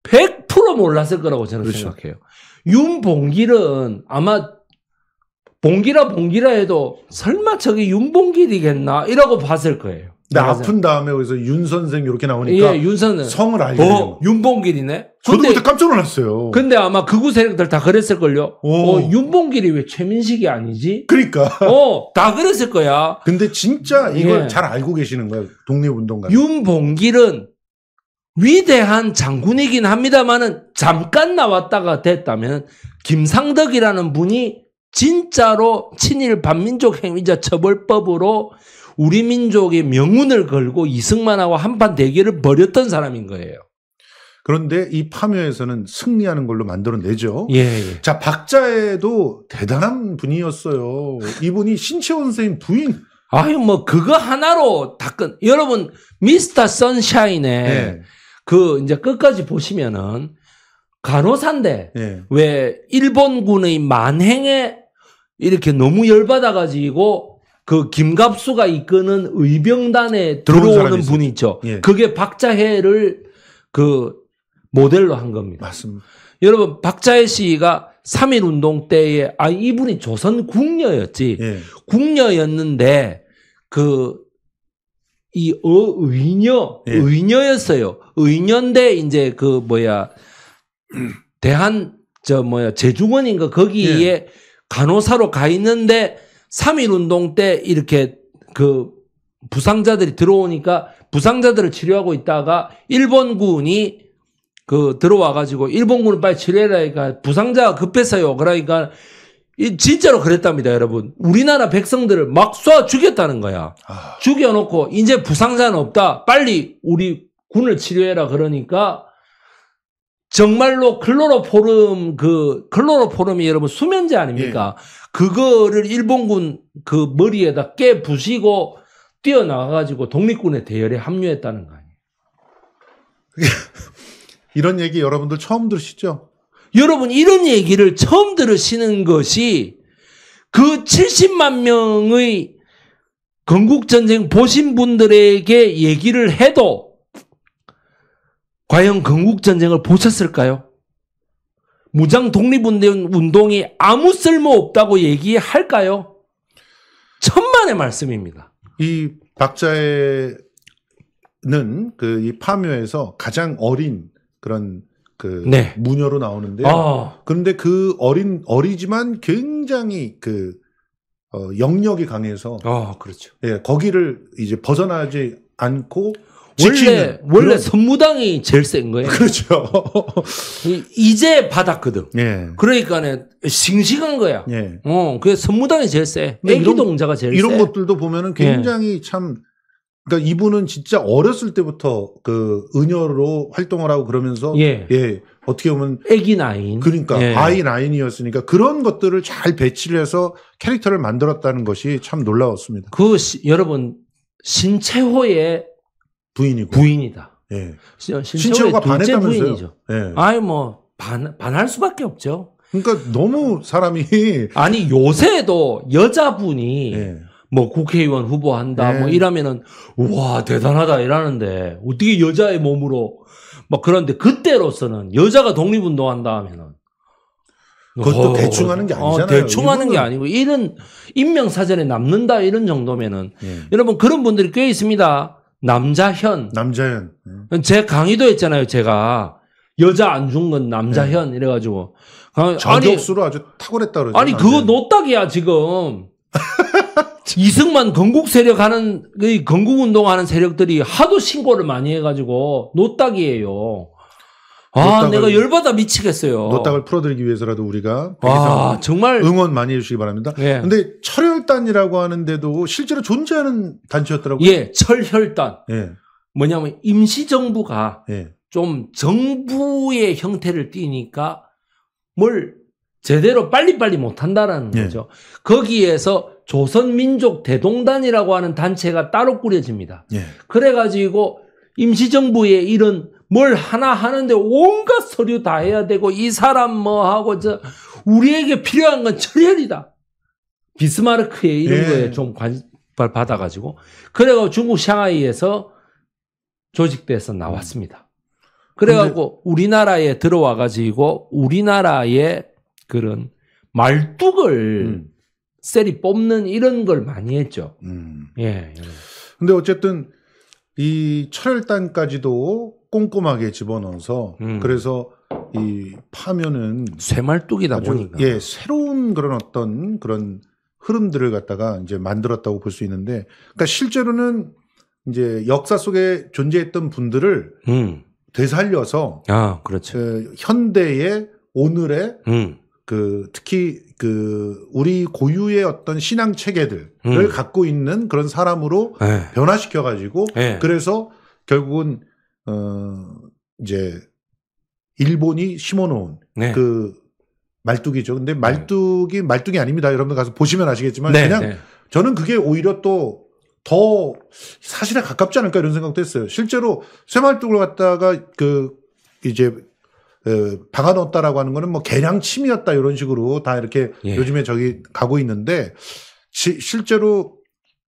100% 몰랐을 거라고 저는 그렇죠. 생각해요. 윤봉길은 아마 봉기라 봉기라 해도 설마 저게 윤봉길이겠나 이라고 봤을 거예요. 근데 네, 맞아요. 아픈 다음에 그기서윤 선생 이렇게 나오니까 예, 윤 선은 성을 알게 돼요. 어, 윤봉길이네. 저도 근데, 그때 깜짝 놀랐어요. 근데 아마 그구 세력들 다 그랬을걸요. 어, 윤봉길이 왜 최민식이 아니지? 그러니까. 어, 다 그랬을 거야. 근데 진짜 이걸 예. 잘 알고 계시는 거예요. 독립운동가. 윤봉길은 위대한 장군이긴 합니다만은 잠깐 나왔다가 됐다면 김상덕이라는 분이 진짜로 친일 반민족 행위자 처벌법으로 우리 민족의 명운을 걸고 이승만하고 한판 대결을 벌였던 사람인 거예요. 그런데 이 파묘에서는 승리하는 걸로 만들어내죠. 예, 예. 자, 박자에도 대단한 분이었어요. 이분이 신채원 선생님 부인. 아유, 뭐, 그거 하나로 다 끝. 여러분, 미스터 선샤인의 네. 그 이제 끝까지 보시면은 간호사인데 네. 왜 일본군의 만행에 이렇게 너무 열받아가지고 그 김갑수가 이끄는 의병단에 들어오는 분이 있죠. 예. 그게 박자해를 그 모델로 한 겁니다. 맞습니다. 여러분 박자해 씨가 3.1 운동 때에 아 이분이 조선 국녀였지. 예. 국녀였는데 그 이 어, 의녀 예. 의녀였어요. 의년대 이제 그 뭐야 대한 저 뭐야 제중원인가 거기에 예. 간호사로 가 있는데 3.1 운동 때 이렇게 그 부상자들이 들어오니까 부상자들을 치료하고 있다가 일본군이 그 들어와가지고 일본군을 빨리 치료해라니까 그러니까 부상자가 급했어요. 그러니까 이 진짜로 그랬답니다, 여러분. 우리나라 백성들을 막 쏴 죽였다는 거야. 아. 죽여놓고 이제 부상자는 없다. 빨리 우리 군을 치료해라 그러니까 정말로 클로로포름 그 클로로포름이 여러분 수면제 아닙니까? 예. 그거를 일본군 그 머리에다 깨 부시고 뛰어나가가지고 독립군의 대열에 합류했다는 거 아니에요. 이런 얘기 여러분들 처음 들으시죠? 여러분 이런 얘기를 처음 들으시는 것이 그 70만 명의 건국전쟁 보신 분들에게 얘기를 해도 과연 건국전쟁을 보셨을까요? 무장 독립운동이 아무 쓸모 없다고 얘기할까요? 천만의 말씀입니다. 이 박자에는 그 이 파묘에서 가장 어린 그런 그 네. 무녀로 나오는데요. 아. 그런데 그 어린 어리지만 굉장히 그 어, 영역이 강해서 아, 그렇죠. 예, 거기를 이제 벗어나지 않고 원래 원래 그런... 선무당이 제일 센 거예요. 그렇죠. 이제 받았거든. 예. 그러니까는 싱싱한 거야. 예. 어, 그 선무당이 제일 세. 애기 동자가 제일 이런 세. 이런 것들도 보면은 예. 굉장히 예. 참 그러니까 이분은 진짜 어렸을 때부터 그 은여로 활동을 하고 그러면서 예, 예 어떻게 보면 애기 나인 그러니까 예. 아이 나인이었으니까 그런 것들을 잘 배치를 해서 캐릭터를 만들었다는 것이 참 놀라웠습니다. 그 시, 여러분 신채호의 부인이고. 부인이다. 예. 어, 신채호가 반했다면서요. 부인이죠. 예. 아니 뭐 반, 반할 수밖에 없죠. 그러니까 너무 사람이 아니 요새도 여자분이 예. 뭐 국회의원 후보한다 뭐 예. 뭐 이러면은 와 대단하다 이러는데 어떻게 여자의 몸으로 막 그런데 그때로서는 여자가 독립운동한다 하면은 그것도 어, 대충 하는 게 어, 아니잖아요. 어, 대충 은 하는 게 아니고 이런 인명 사전에 남는다 이런 정도면은 예. 여러분 그런 분들이 꽤 있습니다. 남자현. 남자현. 응. 네. 제 강의도 했잖아요, 제가. 여자 안 죽은 건 남자현 네. 이래가지고. 전격수로 아주 탁월했다 그러죠. 아니 그거 노딱이야 지금. 이승만 건국 세력 하는 건국 운동하는 세력들이 하도 신고를 많이 해가지고 노딱이에요. 아, 내가 열받아 미치겠어요. 노딱을 풀어드리기 위해서라도 우리가 아, 정말 응원 많이 해주시기 바랍니다. 예. 근데 철혈단이라고 하는데도 실제로 존재하는 단체였더라고요. 예, 철혈단. 예. 뭐냐면 임시정부가 예. 좀 정부의 형태를 띠니까 뭘 제대로 빨리빨리 못한다라는 예. 거죠. 거기에서 조선민족 대동단이라고 하는 단체가 따로 꾸려집니다. 예. 그래가지고 임시정부의 이런 뭘 하나 하는데 온갖 서류 다 해야 되고 이 사람 뭐 하고 저 우리에게 필요한 건 철혈이다. 비스마르크의 이런 예. 거에 좀관발 받아가지고 그래가 중국 샹하이에서 조직돼서 나왔습니다. 그래가지고 우리나라에 들어와가지고 우리나라의 그런 말뚝을 음. 셀이 뽑는 이런 걸 많이 했죠. 음. 예. 근데 어쨌든 이 철단까지도 꼼꼼하게 집어넣어서 음. 그래서 이 파면은 쇠말뚝이다 보니까 예 새로운 그런 어떤 그런 흐름들을 갖다가 이제 만들었다고 볼 수 있는데 그러니까 실제로는 이제 역사 속에 존재했던 분들을 음. 되살려서 아 그렇죠 그 현대의 오늘의 음. 그 특히 그 우리 고유의 어떤 신앙 체계들을 음. 갖고 있는 그런 사람으로 에. 예. 변화시켜 가지고 예. 그래서 결국은 어 이제 일본이 심어놓은 네. 그 말뚝이죠. 근데 네. 말뚝이 말뚝이 아닙니다. 여러분들 가서 보시면 아시겠지만 네, 그냥 네. 저는 그게 오히려 또 더 사실에 가깝지 않을까 이런 생각도 했어요. 실제로 쇠말뚝을 갖다가 그 이제 박아 놓았다라고 하는 거는 뭐 개량 침이었다 이런 식으로 다 이렇게 예. 요즘에 저기 가고 있는데 시, 실제로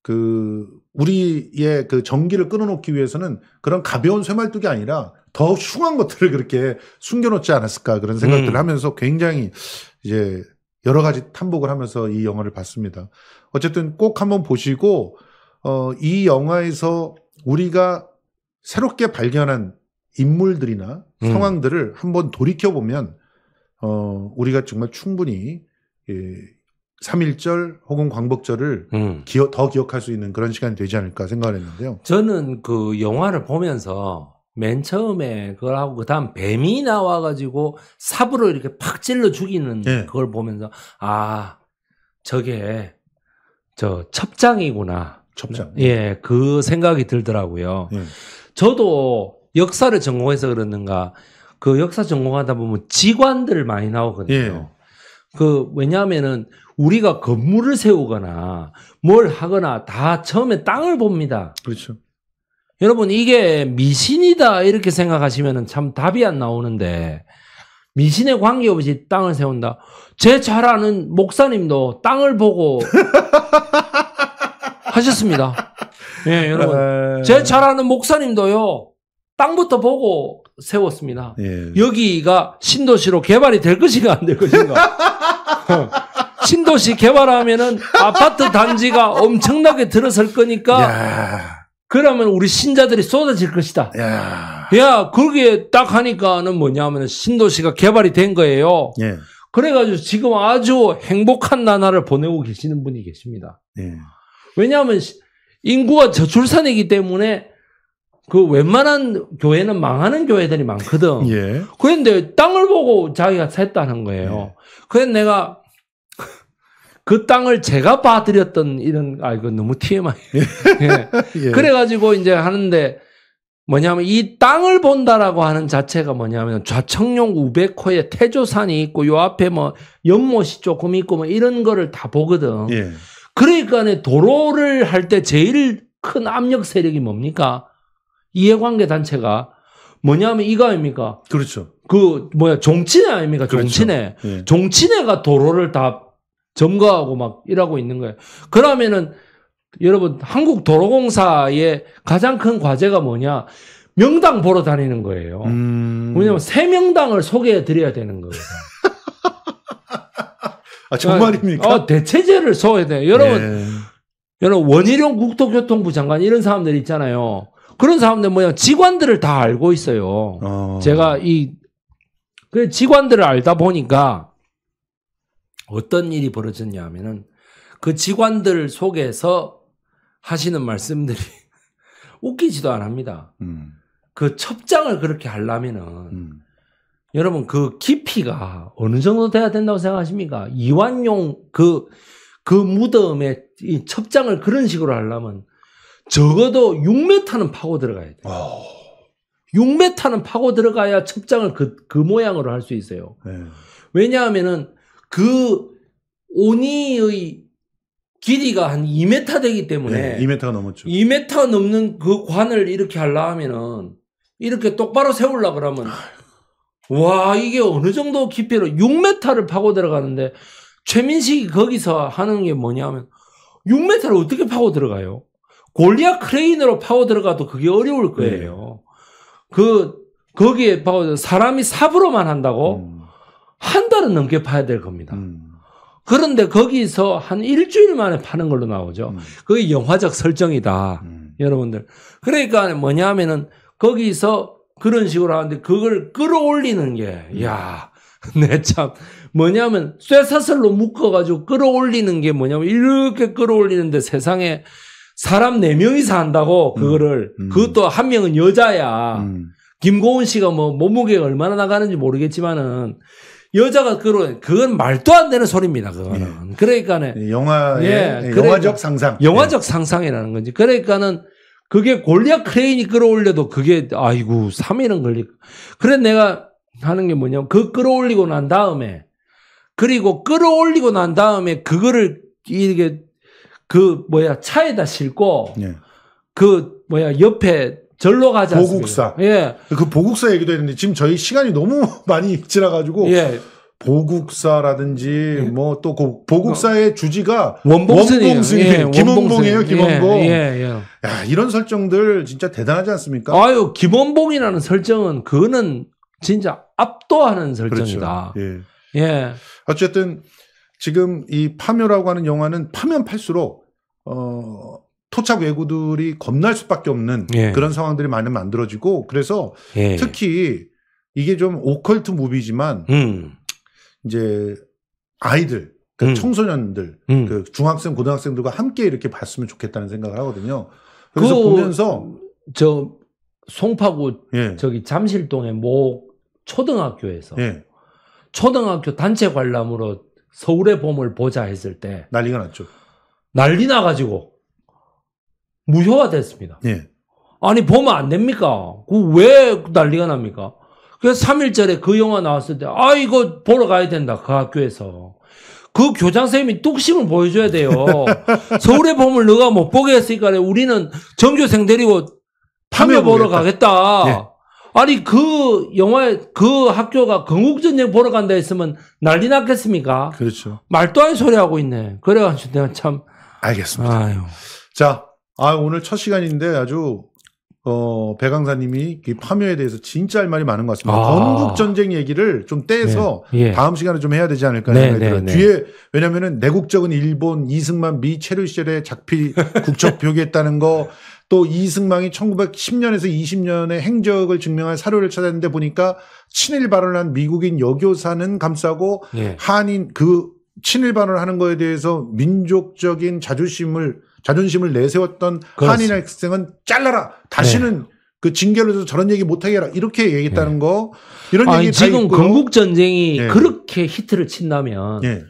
그 우리의 그 전기를 끊어놓기 위해서는 그런 가벼운 쇠말뚝이 아니라 더 흉한 것들을 그렇게 숨겨놓지 않았을까 그런 생각들을 음. 하면서 굉장히 이제 여러 가지 탐복을 하면서 이 영화를 봤습니다. 어쨌든 꼭 한번 보시고 어, 이 영화에서 우리가 새롭게 발견한 인물들이나 음. 상황들을 한번 돌이켜 보면 어, 우리가 정말 충분히 예, 3 1절 혹은 광복절을 음. 기어, 더 기억할 수 있는 그런 시간이 되지 않을까 생각을 했는데요. 저는 그 영화를 보면서 맨 처음에 그걸 하고 그다음 뱀이 나와가지고 삽으로 이렇게 팍 찔러 죽이는 네. 그걸 보면서 아 저게 저 첩장이구나. 첩장. 예, 그 생각이 들더라고요. 네. 저도 역사를 전공해서 그러는가 그 역사 전공하다 보면 지관들 많이 나오거든요. 네. 그 왜냐하면은 우리가 건물을 세우거나 뭘 하거나 다 처음에 땅을 봅니다. 그렇죠. 여러분 이게 미신이다 이렇게 생각하시면 참 답이 안 나오는데 미신에 관계없이 땅을 세운다. 제 잘 아는 목사님도 땅을 보고 하셨습니다. 예, 여러분. 아. 제잘 아는 목사님도요. 땅부터 보고 세웠습니다. 예. 여기가 신도시로 개발이 될 것인가 안 될 것인가. 어. 신도시 개발하면은 아파트 단지가 엄청나게 들어설 거니까 야. 그러면 우리 신자들이 쏟아질 것이다. 야, 야거게딱 하니까는 뭐냐면 신도시가 개발이 된 거예요. 예. 그래가지고 지금 아주 행복한 나날을 보내고 계시는 분이 계십니다. 예. 왜냐하면 인구가 저출산이기 때문에 그 웬만한 교회는 망하는 교회들이 많거든. 예. 그런데 땅을 보고 자기가 샀다는 거예요. 예. 그래서 내가 그 땅을 제가 봐드렸던 이런 아 이거 너무 TMI. 예. 예. 예. 그래가지고 이제 하는데 뭐냐면 이 땅을 본다라고 하는 자체가 뭐냐면 좌청룡 우백호에 태조산이 있고 요 앞에 뭐 연못이 조금 있고 뭐 이런 거를 다 보거든. 예. 그러니까 도로를 할 때 제일 큰 압력 세력이 뭡니까? 이해관계 단체가 뭐냐면 이거 아닙니까? 그렇죠. 그 뭐야 종친회 아닙니까? 그렇죠. 종친회. 예. 종친회가 도로를 다 점거하고 막 일하고 있는 거예요. 그러면은 여러분 한국 도로공사의 가장 큰 과제가 뭐냐? 명당 보러 다니는 거예요. 음... 왜냐면 세 명당을 소개해 드려야 되는 거예요. 아 정말입니까? 아, 대체제를 써야 돼요. 여러분 네. 여러분 원희룡 국토교통부 장관 이런 사람들 있잖아요. 그런 사람들 뭐냐 직원들을 다 알고 있어요. 어... 제가 이 그 직원들을 알다 보니까 어떤 일이 벌어졌냐 하면은 그 직원들 속에서 하시는 말씀들이 웃기지도 않합니다. 음. 그 첩장을 그렇게 하려면은 음. 여러분 그 깊이가 어느 정도 돼야 된다고 생각하십니까? 이완용 그, 그 무덤에 이 첩장을 그런 식으로 하려면 적어도 6m는 파고 들어가야 돼요. 오. 어. 6m는 파고 들어가야 첩장을 그, 그 모양으로 할 수 있어요. 네. 왜냐하면은 그 오니의 길이가 한 2m 되기 때문에 네, 2m가 넘었죠. 2m 넘는 그 관을 이렇게 할라 하면은 이렇게 똑바로 세우려 그러면 와 이게 어느 정도 깊이로 6m를 파고 들어가는데 최민식이 거기서 하는 게 뭐냐면 6m를 어떻게 파고 들어가요? 골리아 크레인으로 파고 들어가도 그게 어려울 거예요. 네. 그 거기에 파고 사람이 삽으로만 한다고 음. 한 달은 넘게 파야 될 겁니다. 음. 그런데 거기서 한 일주일 만에 파는 걸로 나오죠. 음. 그게 영화적 설정이다. 음. 여러분들. 그러니까 뭐냐 하면은 거기서 그런 식으로 하는데 그걸 끌어올리는 게, 음. 야내 참, 뭐냐면 쇠사슬로 묶어가지고 끌어올리는 게 뭐냐면 이렇게 끌어올리는데 세상에 사람 네 명이서 한다고 음. 그거를 음, 음. 그것도 한 명은 여자야. 음. 김고은 씨가 뭐 몸무게가 얼마나 나가는지 모르겠지만은 여자가 그런 그건 말도 안 되는 소리입니다. 그거는. 예. 그러니까는 영화의 예, 영화적 그러니까, 상상. 영화적 예. 상상이라는 거지. 그러니까는 그게 골리앗 크레인이 끌어올려도 그게 아이고 3일은 걸릴. 그래 내가 하는 게 뭐냐면 그 끌어올리고 난 다음에 그리고 끌어올리고 난 다음에 그거를 이게 그 뭐야 차에다 싣고 예. 그 뭐야 옆에 절로 가자 보국사. 예. 그 보국사 얘기도 했는데 지금 저희 시간이 너무 많이 지나가지고 예. 보국사라든지 예. 뭐또 그 보국사의 주지가 원봉승이에요 원봉순 예, 김원봉이에요, 김원봉. 예, 예, 예, 야 이런 설정들 진짜 대단하지 않습니까? 아유 김원봉이라는 설정은 그거는 진짜 압도하는 설정이다. 그렇죠. 예. 예. 어쨌든 지금 이 파묘라고 하는 영화는 파면 팔수록 어 토착 왜구들이 겁날 수밖에 없는 예. 그런 상황들이 많이 만들어지고 그래서 예. 특히 이게 좀 오컬트 무비지만 음. 이제 아이들 그러니까 음. 청소년들 음. 그 중학생 고등학생들과 함께 이렇게 봤으면 좋겠다는 생각을 하거든요. 그래서 그 보면서 저 송파구 예. 저기 잠실동의 모 초등학교에서 예. 초등학교 단체 관람으로 서울의 봄을 보자 했을 때 난리가 났죠. 난리 나가지고 무효화됐습니다. 예. 아니 보면 안 됩니까? 그 왜 난리가 납니까? 그래서 3일절에 그 영화 나왔을 때, 아, 이거 보러 가야 된다. 그 학교에서. 그 교장 선생님이 뚝심을 보여줘야 돼요. 서울의 봄을 너가 못 보게 했으니까 우리는 전교생 데리고 파묘 보러 가겠다. 네. 아니, 그 영화에, 그 학교가 건국전쟁 보러 간다 했으면 난리 났겠습니까? 그렇죠. 말도 안 소리하고 있네. 그래가지고 내가 참. 알겠습니다. 아유. 자, 아, 오늘 첫 시간인데 아주 어, 배 강사님이 그 파묘에 대해서 진짜 할 말이 많은 것 같습니다. 아. 건국 전쟁 얘기를 좀 떼서 네. 다음 시간에 좀 해야 되지 않을까 네, 생각이 네, 들어요. 네, 뒤에 왜냐면은 내국적은 일본 이승만 미 체류 시절에 작피 국적 표기했다는 거. 또 이승만이 1910년에서 20년의 행적을 증명한 사료를 찾았는데 보니까 친일 발언한 미국인 여교사는 감싸고 예. 한인 그 친일 발언을 하는 거에 대해서 민족적인 자존심을 자존심을 내세웠던 그렇습니다. 한인 학생은 잘라라. 다시는 네. 그 징계를 해서 저런 얘기 못하게 해라. 이렇게 얘기했다는 네. 거. 이런 아니, 얘기 지금 건국 전쟁이 네. 그렇게 히트를 친다면 네.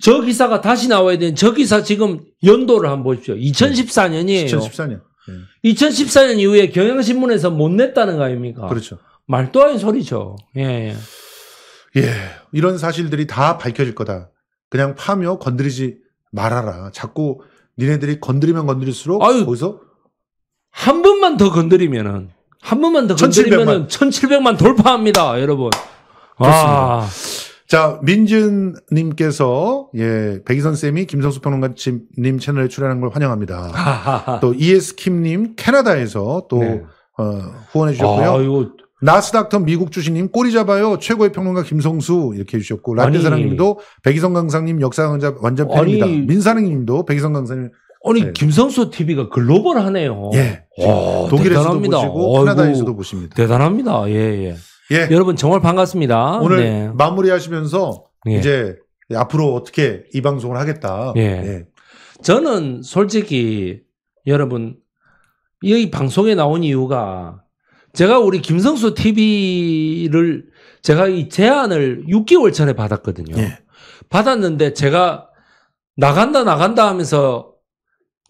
저 기사가 다시 나와야 되는 저 기사 지금 연도를 한번 보십시오. 2014년이에요. 2014년. 2014년 이후에 경향신문에서 못 냈다는 거 아닙니까? 그렇죠. 말도 아닌 소리죠. 예. 예. 예 이런 사실들이 다 밝혀질 거다. 그냥 파며 건드리지 말아라. 자꾸 니네들이 건드리면 건드릴수록 아유, 거기서 한 번만 더 건드리면은 한 번만 더 건드리면은 1700만, 1700만 돌파합니다, 여러분. 아. 자, 민준님께서, 예, 백이선쌤이 김성수 평론가님 채널에 출연한 걸 환영합니다. 하하하. 또, ES킴님, 캐나다에서 또, 네. 어, 후원해 주셨고요. 아, 이거 나스닥 턴 미국 주신님 꼬리 잡아요. 최고의 평론가 김성수 이렇게 해주셨고 라떼사랑님도 백이성 강사님 역사 강 완전 팬입니다. 민사랑님도 백이성 강사님 아니 네. 김성수 TV가 글로벌하네요. 예. 와, 예. 예. 어, 독일에서도 대단합니다. 보시고 캐나다에서도 보십니다. 대단합니다. 예, 예. 예. 여러분 정말 반갑습니다. 오늘 네. 마무리하시면서 예. 이제 앞으로 어떻게 이 방송을 하겠다. 예. 예. 저는 솔직히 여러분 이 방송에 나온 이유가 제가 우리 김성수 TV를 제가 이 제안을 6개월 전에 받았거든요. 예. 받았는데 제가 나간다 나간다 하면서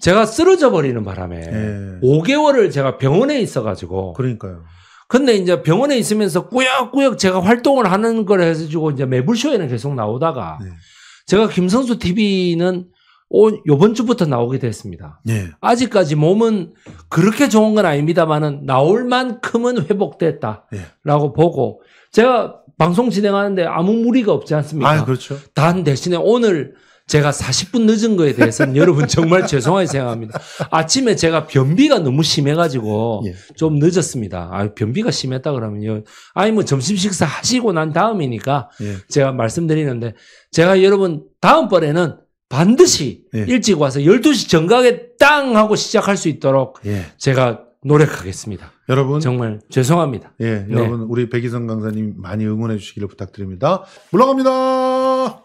제가 쓰러져 버리는 바람에 예. 5개월을 제가 병원에 있어 가지고 그러니까요. 근데 이제 병원에 있으면서 꾸역꾸역 제가 활동을 하는 걸 해서 주고 이제 매불쇼에는 계속 나오다가 예. 제가 김성수 TV는 요번 주부터 나오게 됐습니다. 네. 아직까지 몸은 그렇게 좋은 건 아닙니다만은 나올 만큼은 회복됐다라고 예. 네. 보고 제가 방송 진행하는데 아무 무리가 없지 않습니까? 아, 그렇죠. 단 대신에 오늘 제가 40분 늦은 거에 대해서는 여러분 정말 죄송하게 생각합니다. 아침에 제가 변비가 너무 심해가지고 예. 좀 늦었습니다. 아, 변비가 심했다 그러면요. 아니, 뭐 점심 식사 하시고 난 다음이니까 예. 제가 말씀드리는데 제가 여러분 다음번에는 반드시 예. 일찍 와서 12시 정각에 땅 하고 시작할 수 있도록 예. 제가 노력하겠습니다. 여러분 정말 죄송합니다. 예, 여러분 네. 우리 백이성 강사님 많이 응원해 주시기를 부탁드립니다. 물러갑니다.